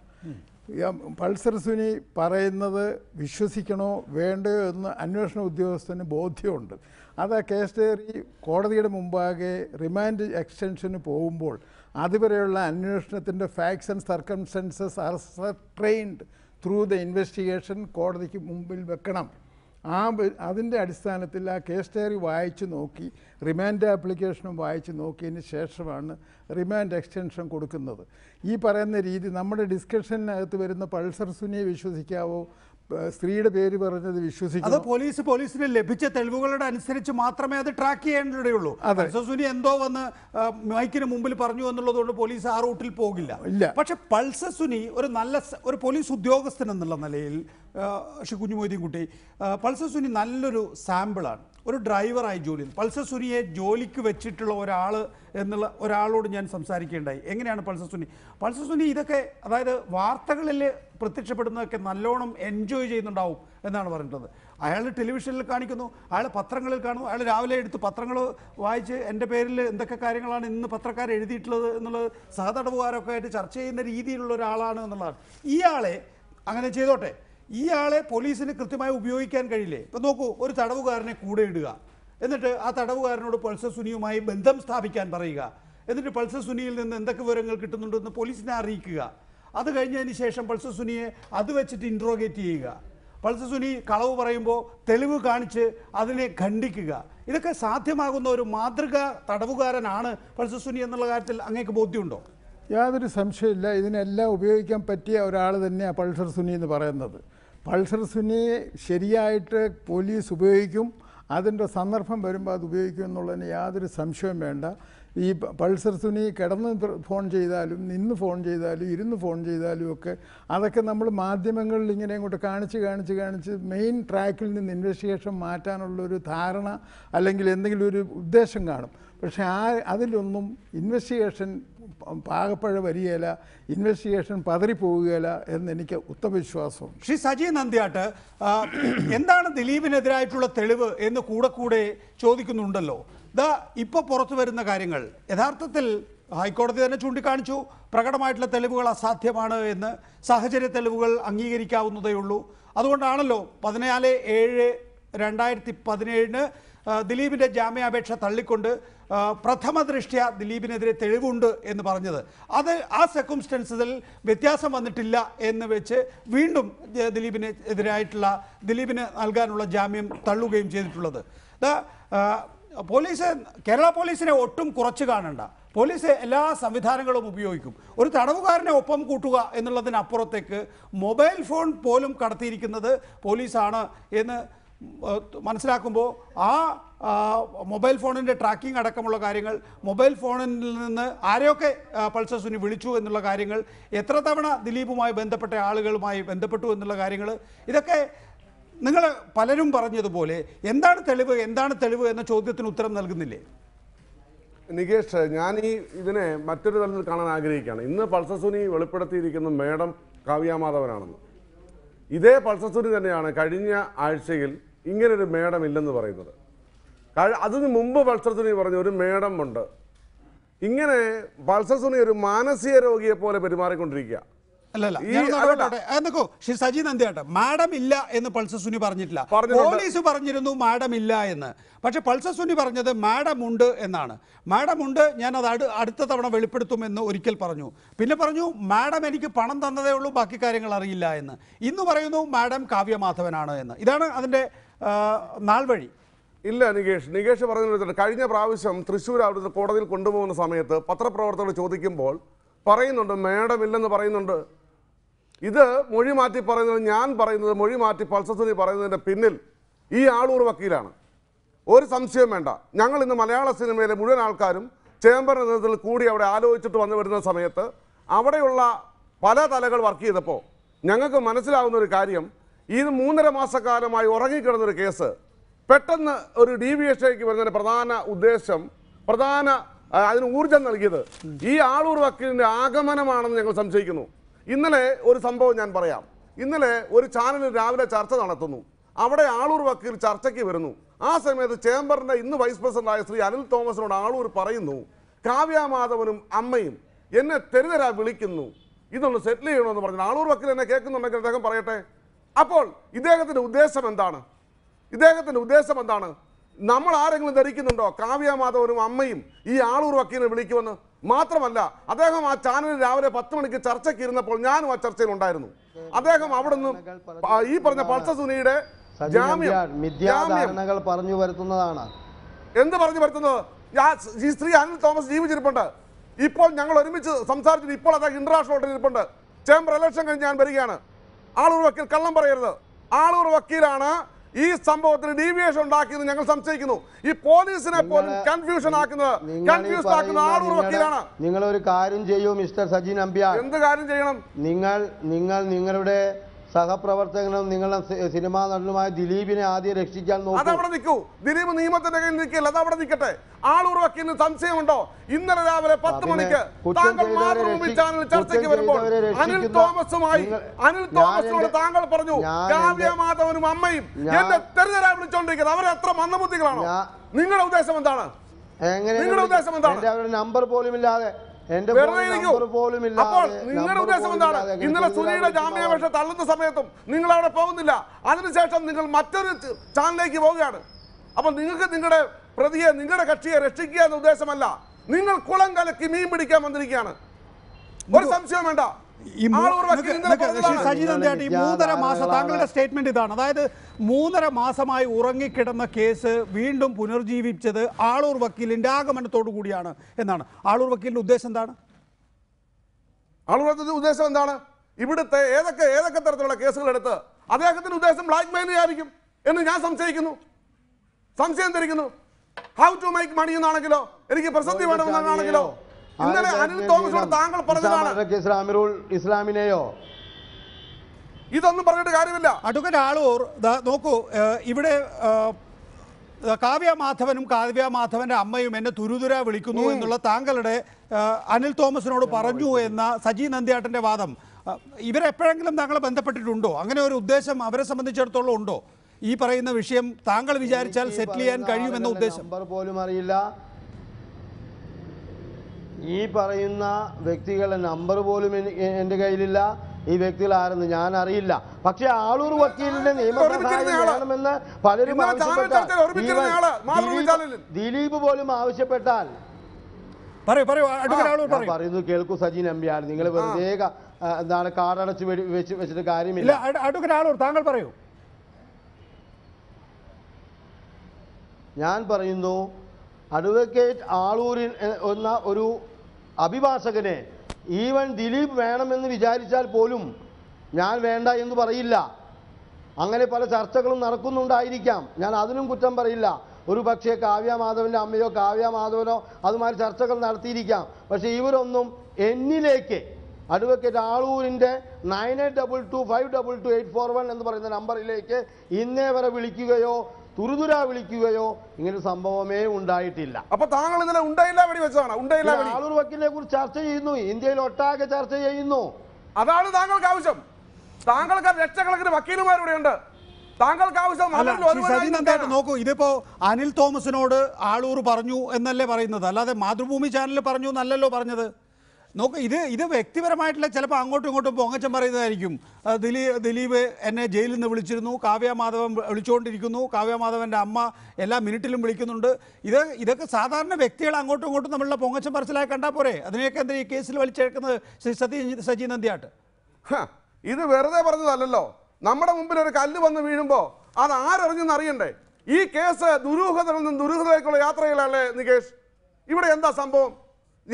പൾസർ സുനി പറയുന്നത് വിശ്വസിക്കണോ വേണ്ടയോ എന്ന് അന്വേഷണ ഉദ്യോഗസ്ഥന് ബോധ്യമുണ്ട് അത് കേസ് ഡയറി കോടതിയുടെ മുമ്പാകെ റിമാൻഡ് എക്സ്റ്റൻഷന് പോകുമ്പോൾ അതുവരെയുള്ള അന്വേഷണത്തിൻ്റെ facts and circumstances are ascertained through the investigation കോടതിക്ക് മുമ്പിൽ വെക്കണം ആ അതിൻ്റെ അടിസ്ഥാനത്തിൽ ആ കേസ് ഡയറി വായിച്ചു നോക്കി റിമാൻഡ് ആപ്ലിക്കേഷനും വായിച്ചു നോക്കിയതിന് ശേഷമാണ് റിമാൻഡ് എക്സ്റ്റൻഷൻ കൊടുക്കുന്നത് ഈ പറയുന്ന രീതി നമ്മുടെ ഡിസ്കഷനകത്ത് വരുന്ന പൾസർ സുനിയെ വിശ്വസിക്കാവോ സ്ത്രീയുടെ പേര് പറഞ്ഞത് വിശ്വസിക്കുന്നു അത് പോലീസ് പോലീസിന് ലഭിച്ച തെളിവുകളുടെ അനുസരിച്ച് മാത്രമേ അത് ട്രാക്ക് ചെയ്യേണ്ടതുള്ളൂ സുനി എന്തോ വന്ന് മൈക്കിന് മുമ്പിൽ പറഞ്ഞു എന്നുള്ളതുകൊണ്ട് പോലീസ് ആ റൂട്ടിൽ പോകില്ല പക്ഷെ പൾസസുനി ഒരു നല്ല ഒരു പോലീസ് ഉദ്യോഗസ്ഥൻ എന്നുള്ള നിലയിൽ ഷി കുഞ്ഞുമൊയ്തീൻ കുട്ടി പൾസർ സുനി നല്ലൊരു സാമ്പിളാണ് ഒരു ഡ്രൈവറായി ജോലി പൾസർ സുനിയെ ജോലിക്ക് വെച്ചിട്ടുള്ള ഒരാൾ എന്നുള്ള ഒരാളോട് ഞാൻ സംസാരിക്കേണ്ടായി എങ്ങനെയാണ് പൾസർ സുനി പൾസർ സുനി ഇതൊക്കെ അതായത് വാർത്തകളിൽ പ്രത്യക്ഷപ്പെടുന്നതൊക്കെ നല്ലോണം എൻജോയ് ചെയ്യുന്നുണ്ടാവും എന്നാണ് പറഞ്ഞിട്ടുള്ളത് അയാൾ ടെലിവിഷനിൽ കാണിക്കുന്നു അയാൾ പത്രങ്ങളിൽ കാണുന്നു അയാൾ രാവിലെ എടുത്ത് പത്രങ്ങൾ വായിച്ച് എൻ്റെ പേരിൽ എന്തൊക്കെ കാര്യങ്ങളാണ് ഇന്ന് പത്രക്കാർ എഴുതിയിട്ടുള്ളത് എന്നുള്ളത് സഹതടവുകാരൊക്കെ ആയിട്ട് ചർച്ച ചെയ്യുന്ന രീതിയിലുള്ള ഒരാളാണ് എന്നുള്ളതാണ് ഇയാളെ അങ്ങനെ ചെയ്തോട്ടെ ഇയാളെ പോലീസിന് കൃത്യമായി ഉപയോഗിക്കാൻ കഴിയില്ലേ ഇപ്പം നോക്കൂ ഒരു തടവുകാരനെ കൂടെ ഇടുക എന്നിട്ട് ആ തടവുകാരനോട് പൾസർ സുനിയുമായി ബന്ധം സ്ഥാപിക്കാൻ പറയുക എന്നിട്ട് പൾസർ സുനിയിൽ നിന്ന് എന്തൊക്കെ വിവരങ്ങൾ കിട്ടുന്നുണ്ടെന്ന് പോലീസിനെ അറിയിക്കുക അത് കഴിഞ്ഞതിന് ശേഷം പൾസർ സുനിയെ അത് വെച്ചിട്ട് ഇൻട്രോഗേറ്റ് ചെയ്യുക പൾസർ സുനി കളവ് പറയുമ്പോൾ തെളിവ് കാണിച്ച് അതിനെ ഖണ്ഡിക്കുക ഇതൊക്കെ സാധ്യമാകുന്ന ഒരു മാതൃക തടവുകാരനാണ് പൾസർ സുനി എന്നുള്ള കാര്യത്തിൽ അങ്ങേക്ക് ബോധ്യമുണ്ടോ യാതൊരു സംശയമില്ല ഇതിനെല്ലാം ഉപയോഗിക്കാൻ പറ്റിയ ഒരാൾ തന്നെയാണ് പൾസർ സുനി എന്ന് പറയുന്നത് പൾസർ ശരിയായിട്ട് പോലീസ് ഉപയോഗിക്കും അതിൻ്റെ സന്ദർഭം വരുമ്പോൾ അത് ഉപയോഗിക്കും എന്നുള്ളതിന് യാതൊരു സംശയവും വേണ്ട ഈ പൾസർ സുനി കിടന്ന് ഫോൺ ചെയ്താലും നിന്ന് ഫോൺ ചെയ്താലും ഇരുന്ന് ഫോൺ ചെയ്താലും ഒക്കെ അതൊക്കെ നമ്മൾ മാധ്യമങ്ങളിൽ ഇങ്ങനെ അങ്ങോട്ട് കാണിച്ച് കാണിച്ച് കാണിച്ച് മെയിൻ ട്രാക്കിൽ നിന്ന് ഇൻവെസ്റ്റിഗേഷൻ മാറ്റാനുള്ള ഒരു ധാരണ അല്ലെങ്കിൽ എന്തെങ്കിലും ഒരു ഉദ്ദേശം കാണും പക്ഷേ ആ അതിലൊന്നും ഇൻവെസ്റ്റിഗേഷൻ പാകപ്പഴ വരികയില്ല ഇൻവെസ്റ്റിഗേഷൻ പതറിപ്പോവുകയില്ല എന്ന് എനിക്ക് ഉത്തമവിശ്വാസമുണ്ട് ശ്രീ സജി നന്ദിയാട്ട് എന്താണ് ദിലീപിനെതിരായിട്ടുള്ള തെളിവ് എന്ന് കൂടെ കൂടെ ചോദിക്കുന്നുണ്ടല്ലോ ദാ ഇപ്പോൾ പുറത്തു വരുന്ന കാര്യങ്ങൾ യഥാർത്ഥത്തിൽ ഹൈക്കോടതി തന്നെ ചൂണ്ടിക്കാണിച്ചു പ്രകടമായിട്ടുള്ള തെളിവുകൾ അസാധ്യമാണ് എന്ന് സാഹചര്യ തെളിവുകൾ അംഗീകരിക്കാവുന്നതേ ഉള്ളൂ അതുകൊണ്ടാണല്ലോ പതിനാല് ഏഴ് രണ്ടായിരത്തി പതിനേഴിന് ദിലീപിൻ്റെ ജാമ്യാപേക്ഷ തള്ളിക്കൊണ്ട് പ്രഥമ ദൃഷ്ടിയ ദിലീപിനെതിരെ തെളിവുണ്ട് എന്ന് പറഞ്ഞത് അത് ആ സെക്കുംസ്റ്റൻസിൽ വ്യത്യാസം വന്നിട്ടില്ല എന്ന് വെച്ച് വീണ്ടും ദിലീപിന് എതിരായിട്ടുള്ള ദിലീപിന് നൽകാനുള്ള ജാമ്യം തള്ളുകയും ചെയ്തിട്ടുള്ളത് പോലീസ് കേരള പോലീസിനെ ഒട്ടും കുറച്ച് കാണണ്ട പോലീസ് എല്ലാ സംവിധാനങ്ങളും ഉപയോഗിക്കും ഒരു തടവുകാരനെ ഒപ്പം കൂട്ടുക എന്നുള്ളതിനപ്പുറത്തേക്ക് മൊബൈൽ ഫോൺ പോലും കടത്തിയിരിക്കുന്നത് പോലീസാണ് എന്ന് മനസ്സിലാക്കുമ്പോൾ ആ മൊബൈൽ ഫോണിൻ്റെ ട്രാക്കിംഗ് അടക്കമുള്ള കാര്യങ്ങൾ മൊബൈൽ ഫോണിൽ നിന്ന് ആരെയൊക്കെ പൾസസിന് വിളിച്ചു എന്നുള്ള കാര്യങ്ങൾ എത്ര തവണ ദിലീപുമായി ബന്ധപ്പെട്ട ആളുകളുമായി ബന്ധപ്പെട്ടു എന്നുള്ള കാര്യങ്ങൾ ഇതൊക്കെ നിങ്ങൾ പലരും പറഞ്ഞതുപോലെ എന്താണ് തെളിവ് എന്താണ് തെളിവ് എന്ന ചോദ്യത്തിന് ഉത്തരം നൽകുന്നില്ലേ നികേഷ് ഞാൻ ഈ ഇതിനെ മറ്റൊരു തലത്തിൽ കാണാൻ ആഗ്രഹിക്കുകയാണ് ഇന്ന് പൾസസുനി വെളിപ്പെടുത്തിയിരിക്കുന്ന മേഡം കാവ്യാമാധവനാണെന്ന് ഇതേ പൾസസുനി തന്നെയാണ് കഴിഞ്ഞ ആഴ്ചയിൽ ഇങ്ങനൊരു മേഡം ഇല്ലെന്ന് പറയുന്നത് അതിന് മുമ്പ് പൾസസുനി പറഞ്ഞ ഒരു മേഡം ഉണ്ട് ഇങ്ങനെ പൾസസുനി ഒരു മാനസിക രോഗിയെ പോലെ പെരുമാറിക്കൊണ്ടിരിക്കുക എന്നൊക്കെ ശ്രീ സജി നന്ദിയാട്ടെ മാഡം ഇല്ല എന്ന് പൾസസുനി പറഞ്ഞിട്ടില്ല പോലീസ് പറഞ്ഞിരുന്നു മാഡം ഇല്ല എന്ന് പക്ഷെ പൾസസുനി സുനി പറഞ്ഞത് മാഡം ഉണ്ട് എന്നാണ് മാഡം ഉണ്ട് ഞാൻ അത് അടുത്ത തവണ വെളിപ്പെടുത്തുമെന്ന് ഒരിക്കൽ പറഞ്ഞു പിന്നെ പറഞ്ഞു മാഡം എനിക്ക് പണം തന്നതേ ഉള്ളൂ ബാക്കി കാര്യങ്ങൾ അറിയില്ല എന്ന് ഇന്ന് പറയുന്നു മാഡം കാവ്യമാധവനാണ് എന്ന് ഇതാണ് അതിൻ്റെ നാൾ വഴി ഇല്ല നികേഷ് നികേഷ് പറഞ്ഞു കഴിഞ്ഞ പ്രാവശ്യം തൃശ്ശൂർ അവിടുത്തെ കോടതിയിൽ കൊണ്ടുപോകുന്ന സമയത്ത് പത്രപ്രവർത്തകർ ചോദിക്കുമ്പോൾ പറയുന്നുണ്ട് മാഡം ഇല്ലെന്ന് പറയുന്നുണ്ട് ഇത് മൊഴി മാറ്റി പറയുന്നത് ഞാൻ പറയുന്നത് മൊഴി മാറ്റി പൾസസുനി പറയുന്നതിൻ്റെ പിന്നിൽ ഈ ആളൂർ വക്കീലാണ് ഒരു സംശയം വേണ്ട ഞങ്ങൾ ഇന്ന് മലയാള സിനിമയിലെ മുഴുവൻ ആൾക്കാരും ചേംബറിൻ്റെ നേതൃത്വത്തിൽ കൂടി അവിടെ ആലോചിച്ചിട്ട് വന്നു വരുന്ന സമയത്ത് അവിടെയുള്ള പല തലകൾ വർക്ക് ചെയ്തപ്പോൾ ഞങ്ങൾക്ക് മനസ്സിലാവുന്ന ഒരു കാര്യം ഈ മൂന്നര മാസക്കാലമായി ഉറങ്ങിക്കിടന്നൊരു കേസ് പെട്ടെന്ന് ഒരു ഡീവിയേഷനിലേക്ക് വരുന്നതിന് പ്രധാന ഉദ്ദേശം പ്രധാന അതിന് ഊർജം നൽകിയത് ഈ ആളൂർ വക്കീലിൻ്റെ ആഗമനമാണെന്ന് ഞങ്ങൾ സംശയിക്കുന്നു ഇന്നലെ ഒരു സംഭവം ഞാൻ പറയാം ഇന്നലെ ഒരു ചാനലിൽ രാവിലെ ചർച്ച നടത്തുന്നു അവിടെ ആളൂർ വക്കീൽ ചർച്ചയ്ക്ക് വരുന്നു ആ സമയത്ത് ചേംബറിന്റെ ഇന്ന് വൈസ് പ്രസിഡന്റായ ശ്രീ അനിൽ തോമസിനോട് ആളൂർ പറയുന്നു കാവ്യാമാധവനും അമ്മയും എന്നെ തെരുതരാ വിളിക്കുന്നു ഇതൊന്ന് സെറ്റിൽ ചെയ്യണമെന്ന് പറഞ്ഞു ആളൂർ വക്കീൽ എന്നെ കേൾക്കുന്നുണ്ടെങ്കിൽ അദ്ദേഹം പറയട്ടെ അപ്പോൾ ഇദ്ദേഹത്തിന്റെ ഉദ്ദേശം എന്താണ് ഇദ്ദേഹത്തിന്റെ ഉദ്ദേശം എന്താണ് നമ്മൾ ആരെങ്കിലും ധരിക്കുന്നുണ്ടോ കാവ്യ മാധവനും അമ്മയും ഈ ആളൂർ വക്കീലിനെ വിളിക്കുമെന്ന് മാത്രമല്ല അദ്ദേഹം ആ ചാനലിൽ രാവിലെ പത്ത് മണിക്ക് ചർച്ചയ്ക്ക് ഇരുന്നപ്പോൾ ഞാനും ആ ചർച്ചയിൽ ഉണ്ടായിരുന്നു അദ്ദേഹം അവിടെ നിന്ന് ഈ പറഞ്ഞ പൾസ സുനിയുടെ പറഞ്ഞു വരുത്തുന്നതാണ് എന്ത് പറഞ്ഞു വരുത്തുന്നത് ഈ സ്ത്രീ അനിൽ തോമസ് ജീവിച്ചിരിപ്പുണ്ട് ഇപ്പോൾ ഞങ്ങൾ ഒരുമിച്ച് സംസാരിച്ചിട്ട് ഇപ്പോൾ അദ്ദേഹം ഇന്റർനാഷണൽ ഹോട്ടലിൽ ഇരിപ്പുണ്ട് ചേംബർ ഇലക്ഷൻ കഴിഞ്ഞ് ഞാൻ വരികയാണ് ആളൂർ വക്കീൽ കള്ളം പറയരുത് ആളൂർ വക്കീലാണ് ഈ സംഭവത്തിൽ ഡീവിയേഷൻ ഉണ്ടാക്കിയെന്ന് ഞങ്ങൾ സംശയിക്കുന്നു ഈ പോലീസിനെ പോലും കൺഫ്യൂഷൻ ആക്കുന്നത് കൺഫ്യൂസ് ആക്കുന്ന നിങ്ങൾ ഒരു കാര്യം ചെയ്യൂ മിസ്റ്റർ സജീൻ അമ്പ്യ എന്ത് കാര്യം ചെയ്യണം നിങ്ങൾ നിങ്ങൾ നിങ്ങളുടെ സഹപ്രവർത്തകനും നിങ്ങളുടെ സിനിമാ നടനുമായ ദിലീപിനെ ആദ്യം രക്ഷിക്കാൻ അതവിടെ നിൽക്കൂ ദിലീപ് നിയമത്തിന്റെ കയ്യിൽ നിൽക്കില്ല അതവിടെ നിൽക്കട്ടെ ആളൂർ ഇന്ന് സംശയമുണ്ടോ ഇന്നലെ രാവിലെ പത്ത് മണിക്ക് താങ്കൾ മാതൃഭൂമി ചാനൽ ചർച്ചയ്ക്ക് വരുമ്പോൾ അനിൽ തോമസുമായി അനിൽ തോമസിനോട് താങ്കൾ പറഞ്ഞു കാവ്യ മാധവനും അമ്മയും എന്റെ തെരഞ്ഞെടുപ്പ് വിളിച്ചോണ്ടിരിക്കുന്നത് അവരെ എത്ര മന്ദബുദ്ധികളാണോ നിങ്ങളുടെ ഉദ്ദേശം എന്താണ് നിങ്ങളുടെ ഉദ്ദേശം എന്താണ് നമ്പർ പോലും ഇല്ലാതെ അപ്പോൾ നിങ്ങളുടെ ഉദ്ദേശം എന്താണ് ഇന്നലെ സുനിയുടെ ജാമ്യാപേക്ഷ തള്ളുന്ന സമയത്തും നിങ്ങൾ അവിടെ പോകുന്നില്ല അതിനുശേഷം നിങ്ങൾ മറ്റൊരു ചാനലിലേക്ക് പോവുകയാണ് അപ്പോൾ നിങ്ങൾക്ക് നിങ്ങളുടെ പ്രതിയെ നിങ്ങളുടെ കക്ഷിയെ രക്ഷിക്കുക എന്ന ഉദ്ദേശമല്ല നിങ്ങൾ കുളം കലക്കി മീൻ പിടിക്കാൻ വന്നിരിക്കുകയാണ് ഒരു സംശയം വേണ്ട ഈ സജീതന്തയായിട്ട് ഈ മൂന്നര മാസം താങ്കളുടെ സ്റ്റേറ്റ്മെന്റ് ഇതാണ് അതായത് മൂന്നര മാസമായി ഉറങ്ങിക്കിടന്ന കേസ് വീണ്ടും പുനർജീവിച്ചത് ആളൂർ വക്കീലിന്റെ ആഗമനത്തോടു കൂടിയാണ് എന്നാണ് ആളൂർ വക്കീലിന്റെ ഉദ്ദേശം എന്താണ് ആളൂർ വക്കീലിന്റെ ഉദ്ദേശം എന്താണ് ഇവിടുത്തെ ഏതൊക്കെ ഏതൊക്കെ തരത്തിലുള്ള കേസുകൾ എടുത്ത് അദ്ദേഹത്തിന്റെ ഉദ്ദേശം ബ്ലാക്ക് മെയിൽ ആയിരിക്കും എന്ന് ഞാൻ സംശയിക്കുന്നു സംശയം തരിക്കുന്നു ഹൗ ടു മേക്ക് മണി എന്നാണെങ്കിലോ എനിക്ക് പ്രസക്തി വേണമെന്നാണെങ്കിലോ അനിൽ തോമസോട് താങ്കൾ പറഞ്ഞതാണ് ഇസ്ലാമിനെയോ ഇതൊന്നും പറഞ്ഞിട്ട് കാര്യമില്ല അടുക്കൻ ആളൂർ നോക്കൂ ഇവിടെ കാവ്യ മാധവനും കാവ്യ മാധവന്റെ അമ്മയും എന്നെ തുരുതുര വിളിക്കുന്നു എന്നുള്ള താങ്കളുടെ അനിൽ തോമസിനോട് പറഞ്ഞു എന്ന സജി നന്ദിയാട്ടന്റെ വാദം ഇവരെപ്പോഴെങ്കിലും താങ്കളെ ബന്ധപ്പെട്ടിട്ടുണ്ടോ അങ്ങനെ ഒരു ഉദ്ദേശം അവരെ സംബന്ധിച്ചിടത്തോളം ഉണ്ടോ ഈ പറയുന്ന വിഷയം താങ്കൾ വിചാരിച്ചാൽ സെറ്റിൽ ചെയ്യാൻ കഴിയുമെന്ന ഉദ്ദേശം പോലും അറിയില്ല ഈ പറയുന്ന വ്യക്തികളുടെ നമ്പർ പോലും എന്റെ കയ്യിലില്ല ഈ വ്യക്തികൾ ആരെന്ന് ഞാൻ അറിയില്ല പക്ഷെ ആളൂർ വക്കീലിന്റെ നിയമമെന്ന് പലരും ദിലീപ് പോലും ആവശ്യപ്പെട്ടാൽ പറയുന്നു കേൾക്കൂ സജി എംപിയാർ നിങ്ങൾ വെറുതെ എന്താണ് കാടടച്ച് വെച്ച് വെച്ചിട്ട് കാര്യമില്ല ആളൂർ താങ്കൾ പറയൂ ഞാൻ പറയുന്നു അഡ്വക്കേറ്റ് ആളൂരിൽ എന്ന ഒരു അഭിഭാഷകനെ ഈവൻ ദിലീപ് വേണമെന്ന് വിചാരിച്ചാൽ പോലും ഞാൻ വേണ്ട എന്ന് പറയില്ല അങ്ങനെ പല ചർച്ചകളും നടക്കുന്നുണ്ടായിരിക്കാം ഞാൻ അതിനും കുറ്റം പറയില്ല ഒരു പക്ഷേ കാവ്യ മാധവൻ്റെ അമ്മയോ കാവ്യ മാധവനോ അതുമാതിരി ചർച്ചകൾ നടത്തിയിരിക്കാം പക്ഷേ ഇവരൊന്നും എന്നിലേക്ക് അഡ്വക്കേറ്റ് ആളൂരിൻ്റെ nine eight double two five double two eight four one എന്ന് പറയുന്ന നമ്പറിലേക്ക് ഇന്നേ വരെ വിളിക്കുകയോ തുറുതുരാ വിളിക്കുകയോ ഇങ്ങനെ സംഭവമേ ഉണ്ടായിട്ടില്ല അപ്പൊ താങ്കൾ ഇന്നലെ ഉണ്ടായില്ല വെടി വെച്ചതാണ് ഉണ്ടായില്ല വെടി ആളൂർ വക്കീലിനെ കുറിച്ച് ചർച്ച ചെയ്യുന്നു ഇന്ത്യയിൽ ഒട്ടാകെ ചർച്ച ചെയ്യുന്നു അതാണ് താങ്കൾക്ക് ആവശ്യം താങ്കൾക്ക് ലക്ഷക്കണക്കിന് വക്കീലുമാരിവിടെയുണ്ട് താങ്കൾക്ക് ആവശ്യം നോക്കൂ ഇതിപ്പോ അനിൽ തോമസിനോട് ആളൂർ പറഞ്ഞു എന്നല്ലേ പറയുന്നത് അല്ലാതെ മാതൃഭൂമി ചാനലിൽ പറഞ്ഞു എന്നല്ലല്ലോ പറഞ്ഞത് നോക്ക് ഇത് ഇത് വ്യക്തിപരമായിട്ടുള്ള ചിലപ്പോൾ അങ്ങോട്ടും ഇങ്ങോട്ടും പൊങ്ങച്ചം പറയുന്നതായിരിക്കും ദിലീപ് ദിലീപ് എന്നെ ജയിലിൽ നിന്ന് വിളിച്ചിരുന്നു കാവ്യ മാധവൻ വിളിച്ചുകൊണ്ടിരിക്കുന്നു കാവ്യ മാധവൻ്റെ അമ്മ എല്ലാ മിനിറ്റിലും വിളിക്കുന്നുണ്ട് ഇത് ഇതൊക്കെ സാധാരണ വ്യക്തികൾ അങ്ങോട്ടും ഇങ്ങോട്ടും തമ്മിലുള്ള പൊങ്ങച്ചം പറച്ചിലായി കണ്ടാൽ പോരെ അതിനെയൊക്കെ എന്താ ഈ കേസിൽ വലിച്ചേക്കുന്നത് ശ്രീ സതി സജി നന്ദിയാട്ട് ഇത് വെറുതെ പറഞ്ഞതല്ലല്ലോ നമ്മുടെ മുമ്പിൽ ഒരു കല്ല് വന്ന് വീഴുമ്പോൾ അത് ആരറിഞ്ഞെന്ന് അറിയണ്ടേ ഈ കേസ് ദുരൂഹതയിൽ നിന്ന് ദുരൂഹതയിലേക്കുള്ള യാത്രയിലല്ലേ നികേഷ് ഇവിടെ എന്താ സംഭവം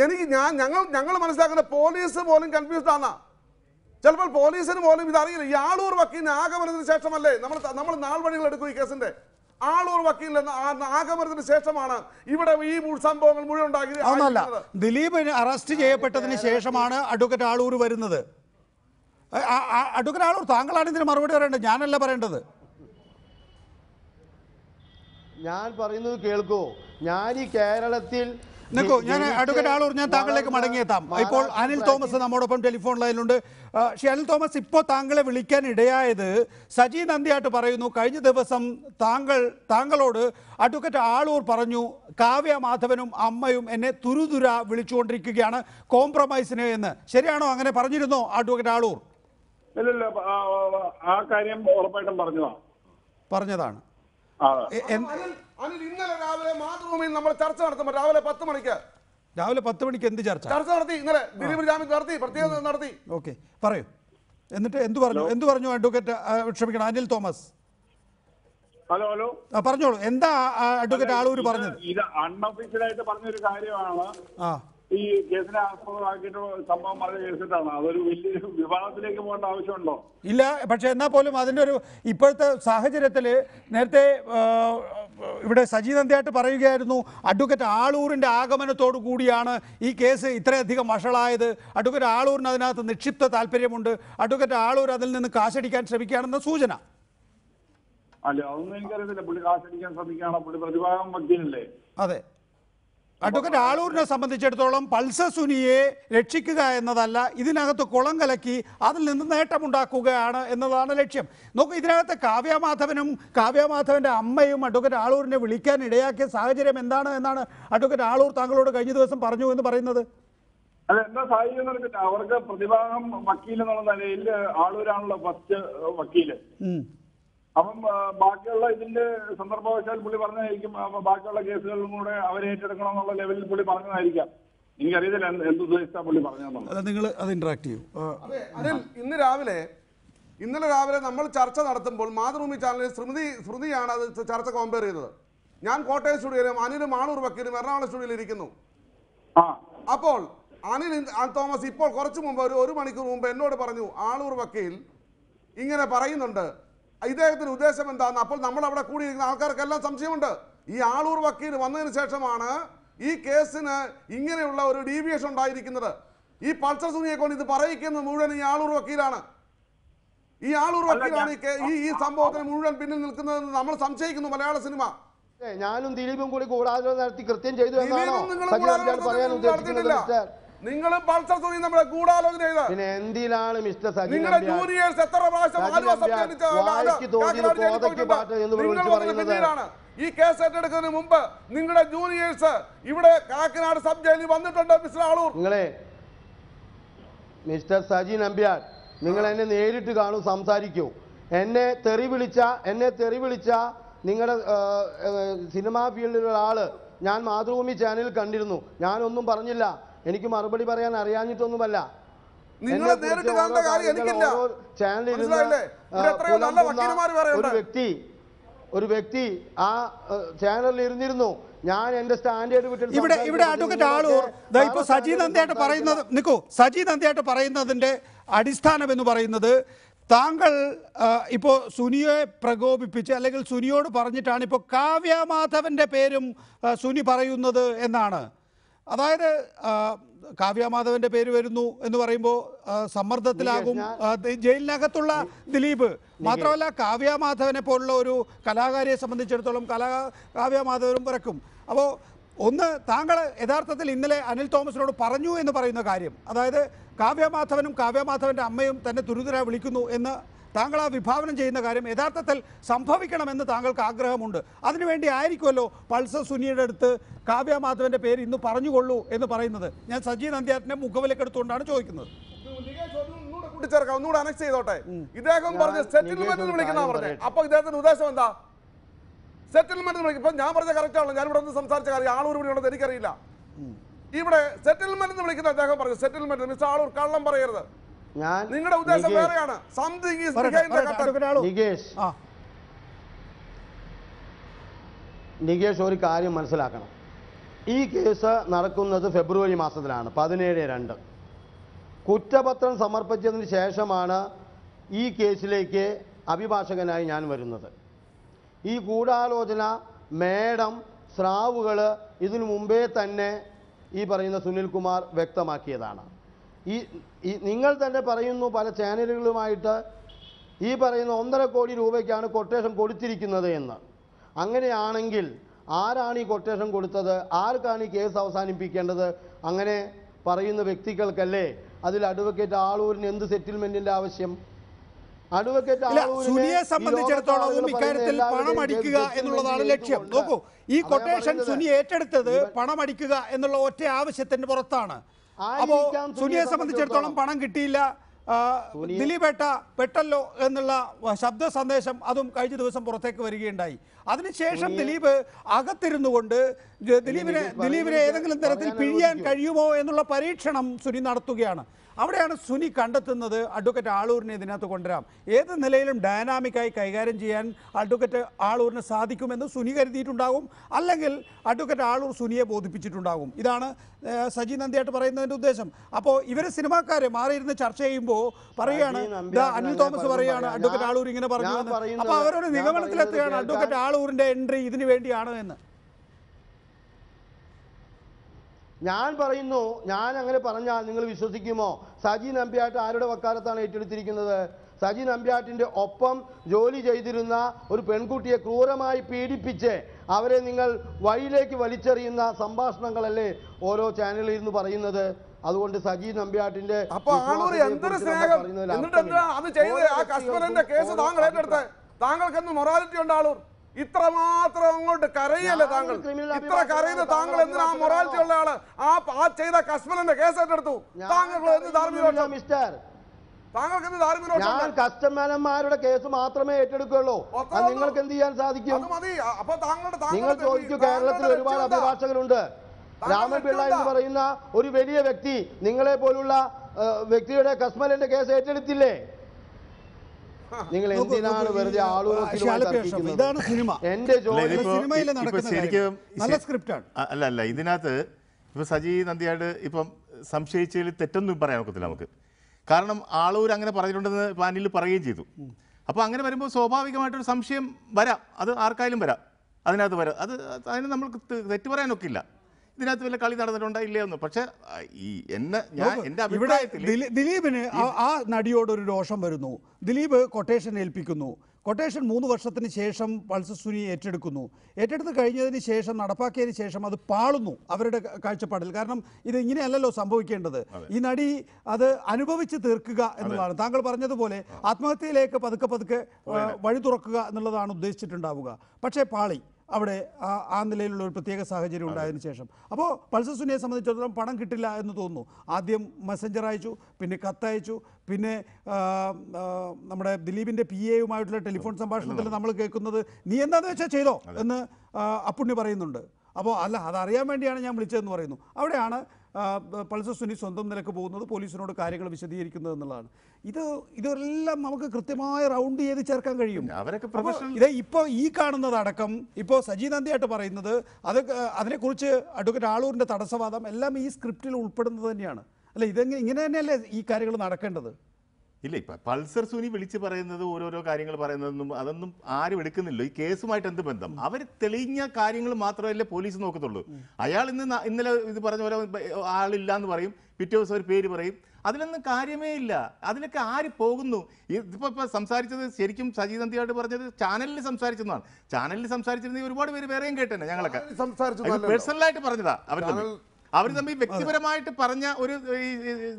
എനിക്ക് ഞാൻ ഞങ്ങൾ ഞങ്ങൾ മനസ്സിലാക്കുന്ന പോലീസ് പോലും കൺഫ്യൂസ്ഡ് ആണ് ചിലപ്പോൾ പോലീസിന് പോലും ഇതറിയില്ല ഈ ആളൂർ വക്കീലിന് ആഗമനത്തിന് ശേഷമല്ലേ നമ്മൾ നമ്മൾ നാൾ വഴികൾ എടുക്കും ഈ കേസിന്റെ ആളൂർ വക്കീലിന് ആഗമനത്തിന് ശേഷമാണ് ഇവിടെ ഈ സംഭവങ്ങൾ മുഴുവൻ ഉണ്ടാക്കിയത് ദിലീപ് അറസ്റ്റ് ചെയ്യപ്പെട്ടതിന് ശേഷമാണ് അഡ്വക്കേറ്റ് ആളൂർ വരുന്നത് അഡ്വക്കേറ്റ് ആളൂർ താങ്കളാണ് ഇതിന് മറുപടി പറയേണ്ടത് ഞാനല്ല പറയേണ്ടത് ഞാൻ പറയുന്നത് കേൾക്കൂ ഞാൻ ഈ കേരളത്തിൽ നിൽക്കൂ ഞാൻ അഡ്വക്കേറ്റ് ആളൂർ ഞാൻ താങ്കളിലേക്ക് മടങ്ങിയെത്താം ഇപ്പോൾ അനിൽ തോമസ് നമ്മോടൊപ്പം ടെലിഫോൺ ലൈനിലുണ്ട് പക്ഷേ അനിൽ തോമസ് ഇപ്പോൾ താങ്കളെ വിളിക്കാൻ ഇടയായത് സജി നന്ദിയായിട്ട് പറയുന്നു കഴിഞ്ഞ ദിവസം താങ്കൾ താങ്കളോട് അഡ്വക്കേറ്റ് ആളൂർ പറഞ്ഞു കാവ്യ മാധവനും അമ്മയും എന്നെ തുരുതുര വിളിച്ചുകൊണ്ടിരിക്കുകയാണ് കോംപ്രമൈസിന് എന്ന് ശരിയാണോ അങ്ങനെ പറഞ്ഞിരുന്നോ അഡ്വക്കേറ്റ് ആളൂർ ഇല്ല ആ കാര്യം ഉറപ്പായിട്ടും പറഞ്ഞതാണ് പറഞ്ഞതാണ് അനിൽ ഇന്നലെ രാവിലെ മാതൃഭൂമിയിൽ നമ്മൾ ചർച്ച നടത്തുമ്പോൾ രാവിലെ പത്ത് മണിക്ക് രാവിലെ പത്ത് മണിക്ക് എന്ത് ചർച്ച ചർച്ച നടത്തി ഇന്നലെ ദിലീപ് ജാമ്യം നടത്തി പ്രത്യേകം നടത്തി ഓക്കെ പറയൂ എന്നിട്ട് എന്ത് പറഞ്ഞു എന്ത് പറഞ്ഞു അഡ്വക്കേറ്റ് ക്ഷമിക്കണം അനിൽ തോമസ് ഹലോ ഹലോ പറഞ്ഞോളൂ എന്താ അഡ്വക്കേറ്റ് ആളൂര് പറഞ്ഞത് ഇത് ആയിട്ട് പറഞ്ഞൊരു കാര്യമാണ് ആ ഈ കേസിനെ ആസ്പദമാക്കിയിട്ട് സംഭവം വളരെ കേസിട്ടാണ് അതൊരു വലിയൊരു വിവാദത്തിലേക്ക് പോകേണ്ട ആവശ്യമുണ്ടോ ഇല്ല പക്ഷെ എന്നാൽ പോലും അതിൻ്റെ ഒരു ഇപ്പോഴത്തെ സാഹചര്യത്തിൽ നേരത്തെ ഇവിടെ സജീവന്തിയായിട്ട് പറയുകയായിരുന്നു അഡ്വക്കേറ്റ് ആളൂരിൻ്റെ ആഗമനത്തോടു കൂടിയാണ് ഈ കേസ് ഇത്രയധികം വഷളായത് അഡ്വക്കേറ്റ് ആളൂരിന് അതിനകത്ത് നിക്ഷിപ്ത താല്പര്യമുണ്ട് അഡ്വക്കേറ്റ് ആളൂർ അതിൽ നിന്ന് കാശടിക്കാൻ ശ്രമിക്കുകയാണെന്ന സൂചന അല്ല അതൊന്നും എനിക്കറിയത്തില്ല പുള്ളി കാശടിക്കാൻ ശ്രമിക്കുകയാണോ പുള്ളി പ്രതിഭാഗം വക്കീലല്ലേ അതെ അഡ്വക്കേറ്റ് ആളൂരിനെ സംബന്ധിച്ചിടത്തോളം പൾസ സുനിയെ രക്ഷിക്കുക എന്നതല്ല ഇതിനകത്ത് കുളം കലക്കി അതിൽ നിന്ന് നേട്ടമുണ്ടാക്കുകയാണ് എന്നതാണ് ലക്ഷ്യം നോക്കൂ ഇതിനകത്ത് കാവ്യമാധവനും കാവ്യമാധവന്റെ അമ്മയും അഡ്വക്കേറ്റ് ആളൂരിനെ വിളിക്കാൻ ഇടയാക്കിയ സാഹചര്യം എന്താണ് എന്നാണ് അഡ്വക്കേറ്റ് ആളൂർ താങ്കളോട് കഴിഞ്ഞ ദിവസം പറഞ്ഞു എന്ന് പറയുന്നത് അല്ല എന്താ സാഹചര്യം അവർക്ക് പ്രതിഭാഗം വക്കീൽ എന്നുള്ള നിലയിൽ ആളൂരാണല്ലോ ഫസ്റ്റ് വക്കീല് അപ്പം ബാക്കിയുള്ള ഇതിന്റെ സന്ദർഭവശാൽ പുള്ളി പറഞ്ഞതായിരിക്കും ബാക്കിയുള്ള കേസുകളിലും കൂടെ ഏറ്റെടുക്കണം എന്നുള്ള ലെവലിൽ പുള്ളി പറഞ്ഞതായിരിക്കാം എനിക്കറിയത്തില്ല എന്ത് ഉദ്ദേശിച്ചാ പുള്ളി പറഞ്ഞത് നിങ്ങൾ അത് ഇന്ററാക്ട് ചെയ്യും ഇന്ന് രാവിലെ ഇന്നലെ രാവിലെ നമ്മൾ ചർച്ച നടത്തുമ്പോൾ മാതൃഭൂമി ചാനലിൽ സ്മൃതി സ്മൃതിയാണ് അത് ചർച്ച കോമ്പയർ ചെയ്തത് ഞാൻ കോട്ടയം സ്റ്റുഡിയോയിലും അനിലും ആണൂർ വക്കീലും എറണാകുളം സ്റ്റുഡിയോയിൽ ഇരിക്കുന്നു അപ്പോൾ അനിൽ തോമസ് ഇപ്പോൾ കുറച്ചു മുമ്പ് ഒരു ഒരു മണിക്കൂർ മുമ്പ് എന്നോട് പറഞ്ഞു ആളൂർ വക്കീൽ ഇങ്ങനെ പറയുന്നുണ്ട് ഇദ്ദേഹത്തിന്റെ ഉദ്ദേശം എന്താന്ന് അപ്പോൾ നമ്മൾ അവിടെ കൂടിയിരിക്കുന്ന ആൾക്കാർക്കെല്ലാം സംശയമുണ്ട് ഈ ആളൂർ വക്കീൽ വന്നതിന് ശേഷമാണ് ഈ കേസിന് ഇങ്ങനെയുള്ള ഒരു ഡീവിയേഷൻ ഉണ്ടായിരിക്കുന്നത് ഈ പൾസർ സുനിയെ കൊണ്ട് ഇത് പറയിക്കുന്നത് മുഴുവൻ ഈ ആളൂർ വക്കീലാണ് ഈ ആളൂർ വക്കീലാണ് ഈ ഈ സംഭവത്തിന് മുഴുവൻ പിന്നിൽ നിൽക്കുന്നതെന്ന് നമ്മൾ സംശയിക്കുന്നു മലയാള സിനിമ ഞാനും ദിലീപും കൂടി കൂടാലോചന നടത്തി കൃത്യം ചെയ്തു എന്നാണ് പറയാൻ ഉദ്ദേശിക്കുന്നത് നിങ്ങളും പൾസർ സുനി നമ്മുടെ ഗൂഢാലോചന പിന്നെ എന്തിനാണ് മിസ്റ്റർ സജി നിങ്ങളുടെ ജൂനിയേഴ്സ് എത്ര പ്രാവശ്യം ഈ കേസ് ഏറ്റെടുക്കുന്നതിന് മുമ്പ് നിങ്ങളുടെ ജൂനിയേഴ്സ് ഇവിടെ കാക്കനാട് സബ് ജയിലിൽ വന്നിട്ടുണ്ട് മിസ്റ്റർ ആളൂർ നിങ്ങളെ മിസ്റ്റർ സജി നമ്പ്യാർ നിങ്ങൾ എന്നെ നേരിട്ട് കാണും സംസാരിക്കൂ എന്നെ തെറി വിളിച്ച എന്നെ തെറി വിളിച്ച നിങ്ങളുടെ സിനിമാ ഫീൽഡിലുള്ള ആള് ഞാൻ മാതൃഭൂമി ചാനലിൽ കണ്ടിരുന്നു ഞാനൊന്നും പറഞ്ഞില്ല എനിക്ക് മറുപടി പറയാൻ അറിയാഞ്ഞിട്ടൊന്നുമല്ല നേരിട്ട് കാര്യം എനിക്കില്ല ചാനലിൽ ഒരു വ്യക്തി ഒരു വ്യക്തി ആ ചാനലിൽ ഇരുന്നിരുന്നു ഞാൻ എന്റെ സ്റ്റാൻഡേർഡ് വിട്ടിട്ട് ഇവിടെ ഇവിടെ അഡ്വക്കേറ്റ് ആളൂർ ഇപ്പൊ സജി നന്ദിയായിട്ട് പറയുന്നത് നിക്കു സജി നന്ദിയായിട്ട് പറയുന്നതിന്റെ അടിസ്ഥാനം എന്ന് പറയുന്നത് താങ്കൾ ഇപ്പോൾ സുനിയെ പ്രകോപിപ്പിച്ച് അല്ലെങ്കിൽ സുനിയോട് പറഞ്ഞിട്ടാണ് ഇപ്പോൾ കാവ്യ മാധവന്റെ പേരും സുനി പറയുന്നത് എന്നാണ് അതായത് കാവ്യമാധവന്റെ പേര് വരുന്നു എന്ന് പറയുമ്പോൾ സമ്മർദ്ദത്തിലാകും ജയിലിനകത്തുള്ള ദിലീപ് മാത്രമല്ല കാവ്യമാധവനെ പോലുള്ള ഒരു കലാകാരിയെ സംബന്ധിച്ചിടത്തോളം കലാ കാവ്യമാധവനും പിറക്കും അപ്പോൾ ഒന്ന് താങ്കൾ യഥാർത്ഥത്തിൽ ഇന്നലെ അനിൽ തോമസിനോട് പറഞ്ഞു എന്ന് പറയുന്ന കാര്യം അതായത് കാവ്യമാധവനും കാവ്യമാധവന്റെ അമ്മയും തന്നെ തുരുതുര വിളിക്കുന്നു എന്ന് താങ്കൾ ആ വിഭാവനം ചെയ്യുന്ന കാര്യം യഥാർത്ഥത്തിൽ സംഭവിക്കണമെന്ന് താങ്കൾക്ക് ആഗ്രഹമുണ്ട് അതിനുവേണ്ടി ആയിരിക്കുമല്ലോ പൾസർ സുനിയുടെ അടുത്ത് കാവ്യ മാധവന്റെ പേര് ഇന്ന് പറഞ്ഞുകൊള്ളൂ എന്ന് പറയുന്നത് ഞാൻ സജി നന്ദ്യാത്തിനെ മുഖവിലക്കെടുത്തുകൊണ്ടാണ് ചോദിക്കുന്നത് എന്ന് ഇദ്ദേഹത്തിന്റെ എന്താ സെറ്റിൽമെന്റ് എന്ന് ഞാൻ ഞാൻ സംസാരിച്ച കാര്യം ആളൂർ ഇവിടെ ഉണ്ടെന്ന് എനിക്കറിയില്ല ഇവിടെ സെറ്റിൽമെന്റ് എന്ന് വിളിക്കുന്ന അദ്ദേഹം പറഞ്ഞു സെറ്റിൽമെന്റ് മിസ്റ്റർ ആളൂർ കള്ളം പറയരുത് ഞാൻ നിങ്ങളുടെ ഉദ്ദേശം വേറെയാണ് സംതിങ് നികേഷ് നികേഷ് ഒരു കാര്യം മനസ്സിലാക്കണം ഈ കേസ് നടക്കുന്നത് ഫെബ്രുവരി മാസത്തിലാണ് പതിനേഴ് രണ്ട് കുറ്റപത്രം സമർപ്പിച്ചതിന് ശേഷമാണ് ഈ കേസിലേക്ക് അഭിഭാഷകനായി ഞാൻ വരുന്നത് ഈ ഗൂഢാലോചന മേഡം സ്രാവുകൾ ഇതിനു മുമ്പേ തന്നെ ഈ പറയുന്ന സുനിൽകുമാർ വ്യക്തമാക്കിയതാണ് ഈ നിങ്ങൾ തന്നെ പറയുന്നു പല ചാനലുകളുമായിട്ട് ഈ പറയുന്ന ഒന്നര കോടി രൂപയ്ക്കാണ് കൊട്ടേഷൻ കൊടുത്തിരിക്കുന്നത് എന്ന് അങ്ങനെയാണെങ്കിൽ ആരാണ് ഈ കൊട്ടേഷൻ കൊടുത്തത് ആർക്കാണ് ഈ കേസ് അവസാനിപ്പിക്കേണ്ടത് അങ്ങനെ പറയുന്ന വ്യക്തികൾക്കല്ലേ അതിൽ അഡ്വക്കേറ്റ് ആളൂരിന് എന്ത് സെറ്റിൽമെന്റിന്റെ ആവശ്യം സുനിയെ സംബന്ധിച്ചിടത്തോളം ഇക്കാര്യത്തിൽ പണം അടിക്കുക എന്നുള്ളതാണ് ലക്ഷ്യം നോക്കൂ ഈ കൊട്ടേഷൻ സുനി ഏറ്റെടുത്തത് പണമടിക്കുക എന്നുള്ള ഒറ്റ ആവശ്യത്തിന് പുറത്താണ് അപ്പോ സുനിയെ സംബന്ധിച്ചിടത്തോളം പണം കിട്ടിയില്ല ദിലീപേട്ട പെട്ടല്ലോ എന്നുള്ള ശബ്ദ സന്ദേശം അതും കഴിഞ്ഞ ദിവസം പുറത്തേക്ക് വരികയുണ്ടായി അതിനുശേഷം ദിലീപ് അകത്തിരുന്നു കൊണ്ട് ദിലീപിനെ ദിലീപിനെ ഏതെങ്കിലും തരത്തിൽ പിഴിയാൻ കഴിയുമോ എന്നുള്ള പരീക്ഷണം സുനി നടത്തുകയാണ് അവിടെയാണ് സുനി കണ്ടെത്തുന്നത് അഡ്വക്കേറ്റ് ആളൂരിനെ ഇതിനകത്ത് കൊണ്ടുവരാം ഏത് നിലയിലും ഡയനാമിക്കായി കൈകാര്യം ചെയ്യാൻ അഡ്വക്കേറ്റ് ആളൂരിന് സാധിക്കുമെന്ന് സുനി കരുതിയിട്ടുണ്ടാകും അല്ലെങ്കിൽ അഡ്വക്കേറ്റ് ആളൂർ സുനിയെ ബോധിപ്പിച്ചിട്ടുണ്ടാകും ഇതാണ് സജി നന്ദിയായിട്ട് പറയുന്നതിൻ്റെ ഉദ്ദേശം അപ്പോൾ ഇവർ സിനിമാക്കാരെ മാറിയിരുന്ന് ചർച്ച ചെയ്യുമ്പോൾ പറയുകയാണ് അനിൽ തോമസ് പറയുകയാണ് അഡ്വക്കേറ്റ് ആളൂർ ഇങ്ങനെ പറഞ്ഞു അപ്പോൾ അവരൊരു നിഗമനത്തിലെത്തുകയാണ് അഡ്വക്കേറ്റ് ആളൂരിൻ്റെ എൻട്രി ഇതിനു വേണ്ടിയാണ് എന്ന് ഞാൻ പറയുന്നു ഞാൻ അങ്ങനെ പറഞ്ഞാൽ നിങ്ങൾ വിശ്വസിക്കുമോ സജി നമ്പ്യാട്ട് ആരുടെ വക്കാലത്താണ് ഏറ്റെടുത്തിരിക്കുന്നത് സജി നമ്പ്യാട്ടിൻ്റെ ഒപ്പം ജോലി ചെയ്തിരുന്ന ഒരു പെൺകുട്ടിയെ ക്രൂരമായി പീഡിപ്പിച്ച് അവരെ നിങ്ങൾ വഴിയിലേക്ക് വലിച്ചെറിയുന്ന സംഭാഷണങ്ങളല്ലേ ഓരോ ചാനലിൽ ഇരുന്ന് പറയുന്നത് അതുകൊണ്ട് സജി നമ്പ്യാട്ടിന്റെ അപ്പൊ സ്നേഹം എന്നിട്ട് അത് ആ കേസ് താങ്കൾക്കെന്ന് മൊറാലിറ്റി ഉണ്ടാളൂർ ഇത്രമാത്രം അങ്ങോട്ട് കരയല്ലേ താങ്കൾ ഇത്ര കരയുന്ന താങ്കൾ എന്തിനാ മൊറാലിറ്റി ഉള്ള ആള് ആ ആ ചെയ്ത കശ്മീരിന്റെ കേസ് ഏറ്റെടുത്തു താങ്കൾ എന്ത് ധാർമ്മികോഷം താങ്കൾക്ക് എന്ത് ധാർമ്മികോഷം ഞാൻ കേസ് മാത്രമേ ഏറ്റെടുക്കുകയുള്ളൂ നിങ്ങൾക്ക് എന്ത് ചെയ്യാൻ സാധിക്കും അപ്പൊ താങ്കളുടെ നിങ്ങൾ ചോദിച്ചു കേരളത്തിൽ ഒരുപാട് അഭിഭാഷകരുണ്ട് രാമൻ പിള്ള എന്ന് പറയുന്ന ഒരു വലിയ വ്യക്തി നിങ്ങളെ പോലുള്ള വ്യക്തിയുടെ കസ്മലിന്റെ കേസ് ഏറ്റെടുത്തില്ലേ നിങ്ങൾ എന്തിനാണ് വെറുതെ ഇതാണ് സിനിമ നല്ല അല്ല അല്ല ഇതിനകത്ത് ഇപ്പൊ സജി നന്ദിയായിട്ട് ഇപ്പം സംശയിച്ചതിൽ തെറ്റൊന്നും പറയാൻ ഒക്കത്തില്ല നമുക്ക് കാരണം ആളൂർ അങ്ങനെ പറഞ്ഞിട്ടുണ്ടെന്ന് പാനലിൽ പറയുകയും ചെയ്തു അപ്പോൾ അങ്ങനെ വരുമ്പോൾ സ്വാഭാവികമായിട്ടൊരു സംശയം വരാം അത് ആർക്കായാലും വരാം അതിനകത്ത് വരാം അത് അതിന് നമ്മൾക്ക് തെറ്റ് പറയാനൊക്കില്ല ഇതിനകത്ത് വല്ല കളി നടന്നിട്ടുണ്ടോ ഇല്ലയെന്ന് പക്ഷെ ഈ എന്നെ ഞാൻ എൻ്റെ അഭിപ്രായത്തിൽ ദിലീപിന് ആ നടിയോട് ഒരു രോഷം വരുന്നു ദിലീപ് കൊട്ടേഷൻ ഏൽപ്പിക്കുന്നു കൊട്ടേഷൻ മൂന്ന് വർഷത്തിന് ശേഷം പൾസ് ഏറ്റെടുക്കുന്നു ഏറ്റെടുത്ത് കഴിഞ്ഞതിന് ശേഷം നടപ്പാക്കിയതിന് ശേഷം അത് പാളുന്നു അവരുടെ കാഴ്ചപ്പാടിൽ കാരണം ഇത് ഇങ്ങനെയല്ലല്ലോ സംഭവിക്കേണ്ടത് ഈ നടി അത് അനുഭവിച്ച് തീർക്കുക എന്നുള്ളതാണ് താങ്കൾ പറഞ്ഞതുപോലെ ആത്മഹത്യയിലേക്ക് പതുക്കെ പതുക്കെ വഴി തുറക്കുക എന്നുള്ളതാണ് ഉദ്ദേശിച്ചിട്ടുണ്ടാവുക പക്ഷേ പാളി അവിടെ ആ നിലയിലുള്ള ഒരു പ്രത്യേക സാഹചര്യം ഉണ്ടായതിന് ശേഷം അപ്പോൾ പൾസർ സംബന്ധിച്ചിടത്തോളം പണം കിട്ടില്ല എന്ന് തോന്നുന്നു ആദ്യം മെസ്സഞ്ചർ അയച്ചു പിന്നെ കത്തയച്ചു പിന്നെ നമ്മുടെ ദിലീപിൻ്റെ പി എയുമായിട്ടുള്ള ടെലിഫോൺ സംഭാഷണത്തിൽ നമ്മൾ കേൾക്കുന്നത് നീ എന്താണെന്ന് വെച്ചാൽ ചെയ്തോ എന്ന് അപ്പുണ്ണി പറയുന്നുണ്ട് അപ്പോൾ അല്ല അതറിയാൻ വേണ്ടിയാണ് ഞാൻ വിളിച്ചതെന്ന് പറയുന്നു അവിടെയാണ് പൾസർ സുനി സ്വന്തം നിലക്ക് പോകുന്നത് പോലീസിനോട് കാര്യങ്ങൾ വിശദീകരിക്കുന്നത് എന്നുള്ളതാണ് ഇത് ഇതെല്ലാം നമുക്ക് കൃത്യമായ റൗണ്ട് ചെയ്ത് ചേർക്കാൻ കഴിയും ഇത് ഇപ്പോൾ ഈ കാണുന്നതടക്കം ഇപ്പോൾ സജി നന്ദിയായിട്ട് പറയുന്നത് അത് അതിനെക്കുറിച്ച് അഡ്വക്കേറ്റ് ആളൂരിൻ്റെ തടസ്സവാദം എല്ലാം ഈ സ്ക്രിപ്റ്റിൽ ഉൾപ്പെടുന്നത് തന്നെയാണ് അല്ല ഇതെങ്ങനെ ഇങ്ങനെ തന്നെയല്ലേ ഈ കാര്യങ്ങൾ നടക്കേണ്ടത് ഇല്ല ഇപ്പൊ പൾസർ സുനി വിളിച്ച് പറയുന്നത് ഓരോരോ കാര്യങ്ങൾ പറയുന്നതൊന്നും അതൊന്നും ആരും എടുക്കുന്നില്ല ഈ കേസുമായിട്ട് എന്ത് ബന്ധം അവർ തെളിഞ്ഞ കാര്യങ്ങൾ മാത്രമല്ലേ പോലീസ് നോക്കത്തുള്ളൂ അയാൾ ഇന്ന് ഇന്നലെ ഇത് പറഞ്ഞ പോലെ ആളില്ല എന്ന് പറയും പിറ്റേ ദിവസം ഒരു പേര് പറയും അതിനൊന്നും കാര്യമേ ഇല്ല അതിനൊക്കെ ആര് പോകുന്നു ഇതിപ്പോ ഇപ്പൊ സംസാരിച്ചത് ശരിക്കും സജീവ് നന്ദിയായിട്ട് പറഞ്ഞത് ചാനലിൽ സംസാരിച്ചെന്നാണ് ചാനലിൽ സംസാരിച്ചിരുന്നെങ്കിൽ ഒരുപാട് പേര് വേറെയും കേട്ടേനെ ഞങ്ങളൊക്കെ പേഴ്സണലായിട്ട് പറഞ്ഞതാ അവർ അവർ തമ്മിൽ വ്യക്തിപരമായിട്ട് പറഞ്ഞ ഒരു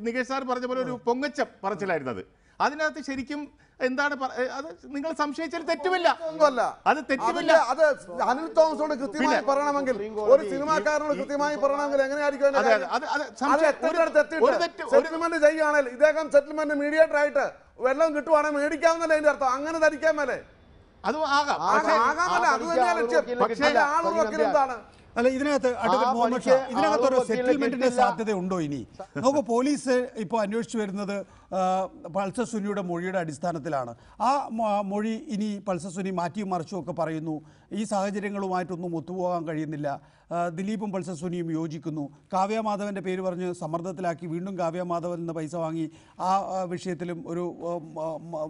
നികേഷ് സാർ പറഞ്ഞ പോലെ ഒരു പൊങ്ങച്ച പറച്ചിലായിരുന്നു അത് അതിനകത്ത് ശരിക്കും എന്താണ് അത് നിങ്ങൾ സംശയിച്ചതിൽ തെറ്റുമില്ല അത് തെറ്റുമില്ല അത് അനിൽ തോമസോട് കൃത്യമായി പറയണമെങ്കിൽ ഒരു സിനിമാക്കാരനോട് കൃത്യമായി പറയണമെങ്കിൽ എങ്ങനെയായിരിക്കും ചെയ്യുകയാണെങ്കിൽ ഇദ്ദേഹം സെറ്റിൽമെന്റ് മീഡിയേറ്റർ ആയിട്ട് വെള്ളം കിട്ടുവാണെങ്കിൽ മേടിക്കാവുന്നല്ലേ അതിന്റെ അർത്ഥം അങ്ങനെ ധരിക്കാൻ മേലെ അത് ആകാം ആകാമല്ല അത് തന്നെയാണ് ലക്ഷ്യം പക്ഷേ ആളുകളൊക്കെ എന്താണ് അല്ല ഇതിനകത്ത് ഇതിനകത്ത് ഒരു സെറ്റിൽമെന്റിന്റെ സാധ്യത ഉണ്ടോ ഇനി നമുക്ക് പോലീസ് ഇപ്പോൾ അന്വേഷിച്ചു വരുന്നത് പൾസർ സുനിയുടെ മൊഴിയുടെ അടിസ്ഥാനത്തിലാണ് ആ മൊഴി ഇനി പൾസർ സുനി മാറ്റിയും ഒക്കെ പറയുന്നു ഈ സാഹചര്യങ്ങളുമായിട്ടൊന്നും ഒത്തുപോകാൻ കഴിയുന്നില്ല ദിലീപും പൾസർ സുനിയും യോജിക്കുന്നു കാവ്യമാധവൻ്റെ പേര് പറഞ്ഞ് സമ്മർദ്ദത്തിലാക്കി വീണ്ടും കാവ്യമാധവൻ നിന്ന് പൈസ വാങ്ങി ആ വിഷയത്തിലും ഒരു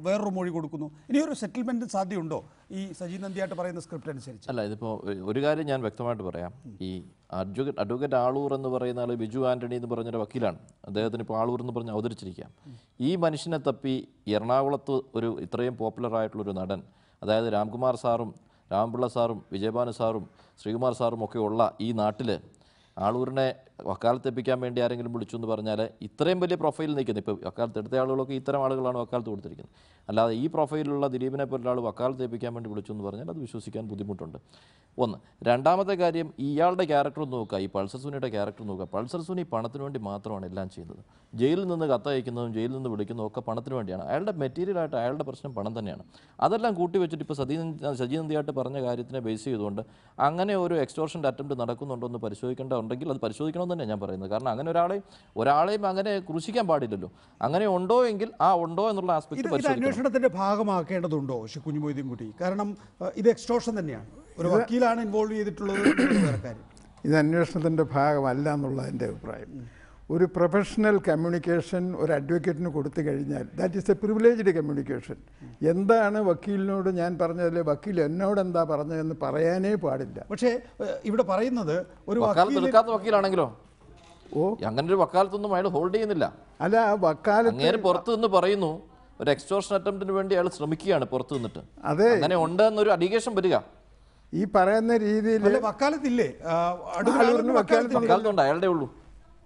വേറൊരു മൊഴി കൊടുക്കുന്നു ഇനിയൊരു സെറ്റിൽമെൻറ്റ് സാധ്യതയുണ്ടോ ഈ സജി നന്ദിയായിട്ട് പറയുന്ന സ്ക്രിപ്റ്റ് അനുസരിച്ച് അല്ല ഇതിപ്പോൾ ഒരു കാര്യം ഞാൻ വ്യക്തമായിട്ട് പറയാം ഈ അഡ്വക്കേറ്റ് അഡ്വക്കേറ്റ് ആളൂർ എന്ന് പറയുന്ന ആൾ ബിജു ആൻ്റണി എന്ന് പറഞ്ഞൊരു വക്കീലാണ് അദ്ദേഹത്തിന് ഇപ്പോൾ ആളൂർ എന്ന് പറഞ്ഞ് അവതരിച്ചിരിക്കാം ഈ മനുഷ്യനെ തപ്പി എറണാകുളത്ത് ഒരു ഇത്രയും പോപ്പുലർ നടൻ അതായത് രാംകുമാർ സാറും രാംപിള്ള സാറും വിജയഭാനു സാറും ശ്രീകുമാർ സാറും ഒക്കെ ഉള്ള ഈ നാട്ടിൽ ആളൂരിനെ എപ്പിക്കാൻ വേണ്ടി ആരെങ്കിലും വിളിച്ചു എന്ന് പറഞ്ഞാൽ ഇത്രയും വലിയ പ്രൊഫൈൽ നിൽക്കുന്നത് ഇപ്പോൾ വക്കാലത്ത് എടുത്ത ആളുകളൊക്കെ ഇത്തരം ആളുകളാണ് വക്കാലത്ത് കൊടുത്തിരിക്കുന്നത് അല്ലാതെ ഈ പ്രൊഫൈലുള്ള ദിലീപിനെ പോലുള്ള വക്കാലത്ത് എപ്പിക്കാൻ വേണ്ടി വിളിച്ചു എന്ന് പറഞ്ഞാൽ അത് വിശ്വസിക്കാൻ ബുദ്ധിമുട്ടുണ്ട് ഒന്ന് രണ്ടാമത്തെ കാര്യം ഇയാളുടെ ക്യാരക്ടർ നോക്കുക ഈ പൾസർ സുനിയുടെ ക്യാരക്ടർ നോക്കുക പൾസർ സുനി പണത്തിന് വേണ്ടി മാത്രമാണ് എല്ലാം ചെയ്യുന്നത് ജയിലിൽ നിന്ന് കത്തയക്കുന്നതും ജയിലിൽ നിന്ന് വിളിക്കുന്നതും ഒക്കെ പണത്തിന് വേണ്ടിയാണ് അയാളുടെ മെറ്റീരിയലായിട്ട് അയാളുടെ പ്രശ്നം പണം തന്നെയാണ് അതെല്ലാം കൂട്ടി വെച്ചിട്ട് ഇപ്പോൾ സതീ സജീനന്ദിയായിട്ട് പറഞ്ഞ കാര്യത്തിനെ ബേസ് ചെയ്തുകൊണ്ട് അങ്ങനെ ഒരു എക്സ്റ്റോർഷൻ്റെ അറ്റംപ്റ്റ് നടക്കുന്നുണ്ടോ എന്ന് പരിശോധിക്കേണ്ട ഉണ്ടെങ്കിൽ അത് പരിശോധിക്കണമെന്ന് തന്നെ ഞാൻ പറയുന്നത് കാരണം അങ്ങനെ ഒരാളെ ഒരാളെയും അങ്ങനെ ക്രൂശിക്കാൻ പാടില്ലല്ലോ അങ്ങനെ ഉണ്ടോ എങ്കിൽ ആ ഉണ്ടോ എന്നുള്ള ആസ്പെക്ട് അന്വേഷണത്തിന്റെ ഭാഗമാക്കേണ്ടതുണ്ടോ ശ്രീ കുഞ്ഞുമൊയ്തീൻ കുട്ടി കാരണം ഇത് എക്സ്ട്രോഷൻ തന്നെയാണ് ഒരു വക്കീലാണ് ഇൻവോൾവ് ചെയ്തിട്ടുള്ളത് ഇത് അന്വേഷണത്തിന്റെ ഭാഗമല്ല എന്നുള്ള എന്റെ അഭിപ്രായം ഒരു പ്രൊഫഷണൽ കമ്മ്യൂണിക്കേഷൻ ഒരു അഡ്വക്കേറ്റിന് കൊടുത്തു കഴിഞ്ഞാൽ that is a privileged communication എന്താണ് വക്കീലിനോട് ഞാൻ പറഞ്ഞതിൽ വക്കീൽ എന്നോട് എന്താ പറഞ്ഞതെന്ന് പറയാനേ പാടില്ല പക്ഷേ ഇവിടെ പറയുന്നത് ഒരു വക്കീലാണെങ്കിലോ ഓ അങ്ങനെ ഒരു വക്കാലത്തൊന്നും അയാൾ ഹോൾഡ് ചെയ്യുന്നില്ല അല്ല വക്കാലത്ത് പുറത്തു നിന്ന് പറയുന്നു ഒരു എക്സ്റ്റോർഷൻ അറ്റംപ്റ്റിന് വേണ്ടി അയാൾ ശ്രമിക്കുകയാണ് പുറത്തു നിന്നിട്ട് അതെ അങ്ങനെ ഉണ്ട് എന്നൊരു അലിഗേഷൻ വരിക ഈ പറയുന്ന രീതിയിൽ വക്കാലത്തില്ലേ വക്കാലത്തുണ്ട് അയാളുടെ ഉള്ളൂ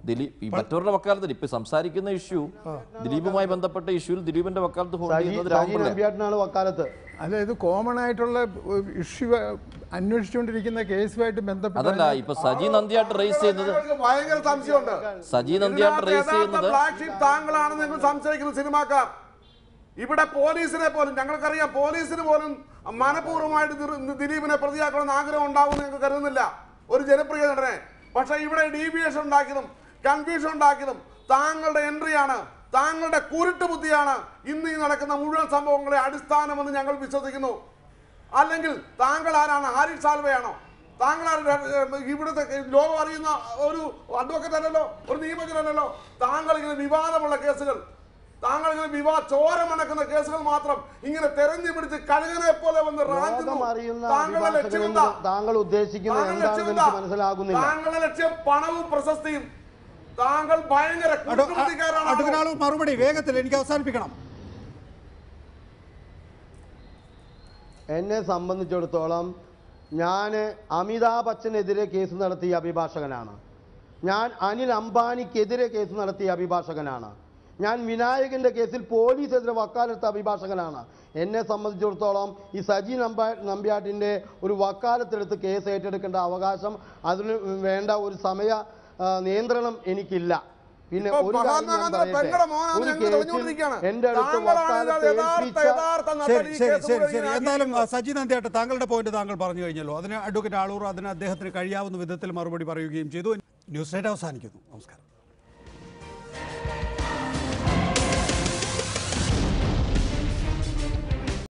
ദിലീപ് മറ്റവരുടെ വക്കാലത്തിൽ ഇപ്പൊ സംസാരിക്കുന്ന ഇഷ്യൂ ദിലീപുമായി ബന്ധപ്പെട്ട ഇഷ്യൂവിൽ ദിലീപിന്റെ വക്കാലത്ത് ഹോൾഡ് വക്കാലത്ത് അല്ല ഇത് കോമൺ ആയിട്ടുള്ള ഇഷ്യൂ അന്വേഷിച്ചുകൊണ്ടിരിക്കുന്ന കേസുമായിട്ട് ബന്ധപ്പെട്ട അതല്ല ഇപ്പൊ സജി നന്ദിയായിട്ട് റേസ് ചെയ്യുന്നത് ഭയങ്കര സംശയമുണ്ട് സജി നന്ദിയായിട്ട് റേസ് ചെയ്യുന്നത് താങ്കളാണെന്ന് സംശയിക്കുന്ന സിനിമാക്കാർ ഇവിടെ പോലീസിനെ പോലും ഞങ്ങൾക്കറിയാം പോലീസിന് പോലും മനഃപൂർവ്വമായിട്ട് ദിലീപിനെ പ്രതിയാക്കണമെന്ന് ആഗ്രഹം ഉണ്ടാവും ഞങ്ങൾ കരുതുന്നില്ല ഒരു ജനപ്രിയ നടനെ പക്ഷേ ഇവിടെ ഡീവിയേഷൻ ഉണ്ടാക്കിയതും കൺഫ്യൂഷൻ ഉണ്ടാക്കിയതും താങ്കളുടെ എൻട്രിയാണ് താങ്കളുടെ കുരുട്ട് ബുദ്ധിയാണ് ഇന്ന് ഈ നടക്കുന്ന മുഴുവൻ സംഭവങ്ങളെ അടിസ്ഥാനമെന്ന് ഞങ്ങൾ വിശ്വസിക്കുന്നു അല്ലെങ്കിൽ താങ്കൾ ആരാണ് ഹാരി സാൽവയാണോ താങ്കൾ ഇവിടുത്തെ ലോകം അറിയുന്ന ഒരു അഡ്വക്കേറ്റ് അല്ലല്ലോ ഒരു നിയമജ്ഞനല്ലോ താങ്കൾ ഇങ്ങനെ വിവാദമുള്ള കേസുകൾ താങ്കൾ ഇങ്ങനെ വിവാ ചോരം മണക്കുന്ന കേസുകൾ മാത്രം ഇങ്ങനെ തെരഞ്ഞു പിടിച്ച് കഴുകനെ പോലെ വന്ന് താങ്കളുടെ ലക്ഷ്യം താങ്കൾ ഉദ്ദേശിക്കുന്ന താങ്കളുടെ ലക്ഷ്യം പണവും പ്രശസ്തിയും താങ്കൾ ഭയങ്കര അടുക്കനാളൂർ മറുപടി വേഗത്തിൽ എനിക്ക് അവസാനിപ്പിക്കണം എന്നെ സംബന്ധിച്ചിടത്തോളം ഞാൻ അമിതാഭ് ബച്ചനെതിരെ കേസ് നടത്തിയ അഭിഭാഷകനാണ് ഞാൻ അനിൽ അംബാനിക്കെതിരെ കേസ് നടത്തിയ അഭിഭാഷകനാണ് ഞാൻ വിനായകൻ്റെ കേസിൽ പോലീസെതിരെ വക്കാലത്ത് അഭിഭാഷകനാണ് എന്നെ സംബന്ധിച്ചിടത്തോളം ഈ സജി നമ്പാ നമ്പ്യാട്ടിൻ്റെ ഒരു വക്കാലത്തെടുത്ത് കേസ് ഏറ്റെടുക്കേണ്ട അവകാശം അതിന് വേണ്ട ഒരു സമയ നിയന്ത്രണം എനിക്കില്ല പിന്നെ ഒരു എന്റെ എന്തായാലും സജി അന്ത്യാട്ട് താങ്കളുടെ പോയിന്റ് താങ്കൾ പറഞ്ഞു കഴിഞ്ഞല്ലോ അതിന് അഡ്വക്കേറ്റ് ആളൂർ അതിന് അദ്ദേഹത്തിന് കഴിയാവുന്ന വിധത്തിൽ മറുപടി പറയുകയും ചെയ്തു ന്യൂസ് റൈറ്റ് അവസാനിക്കുന്നു നമസ്കാരം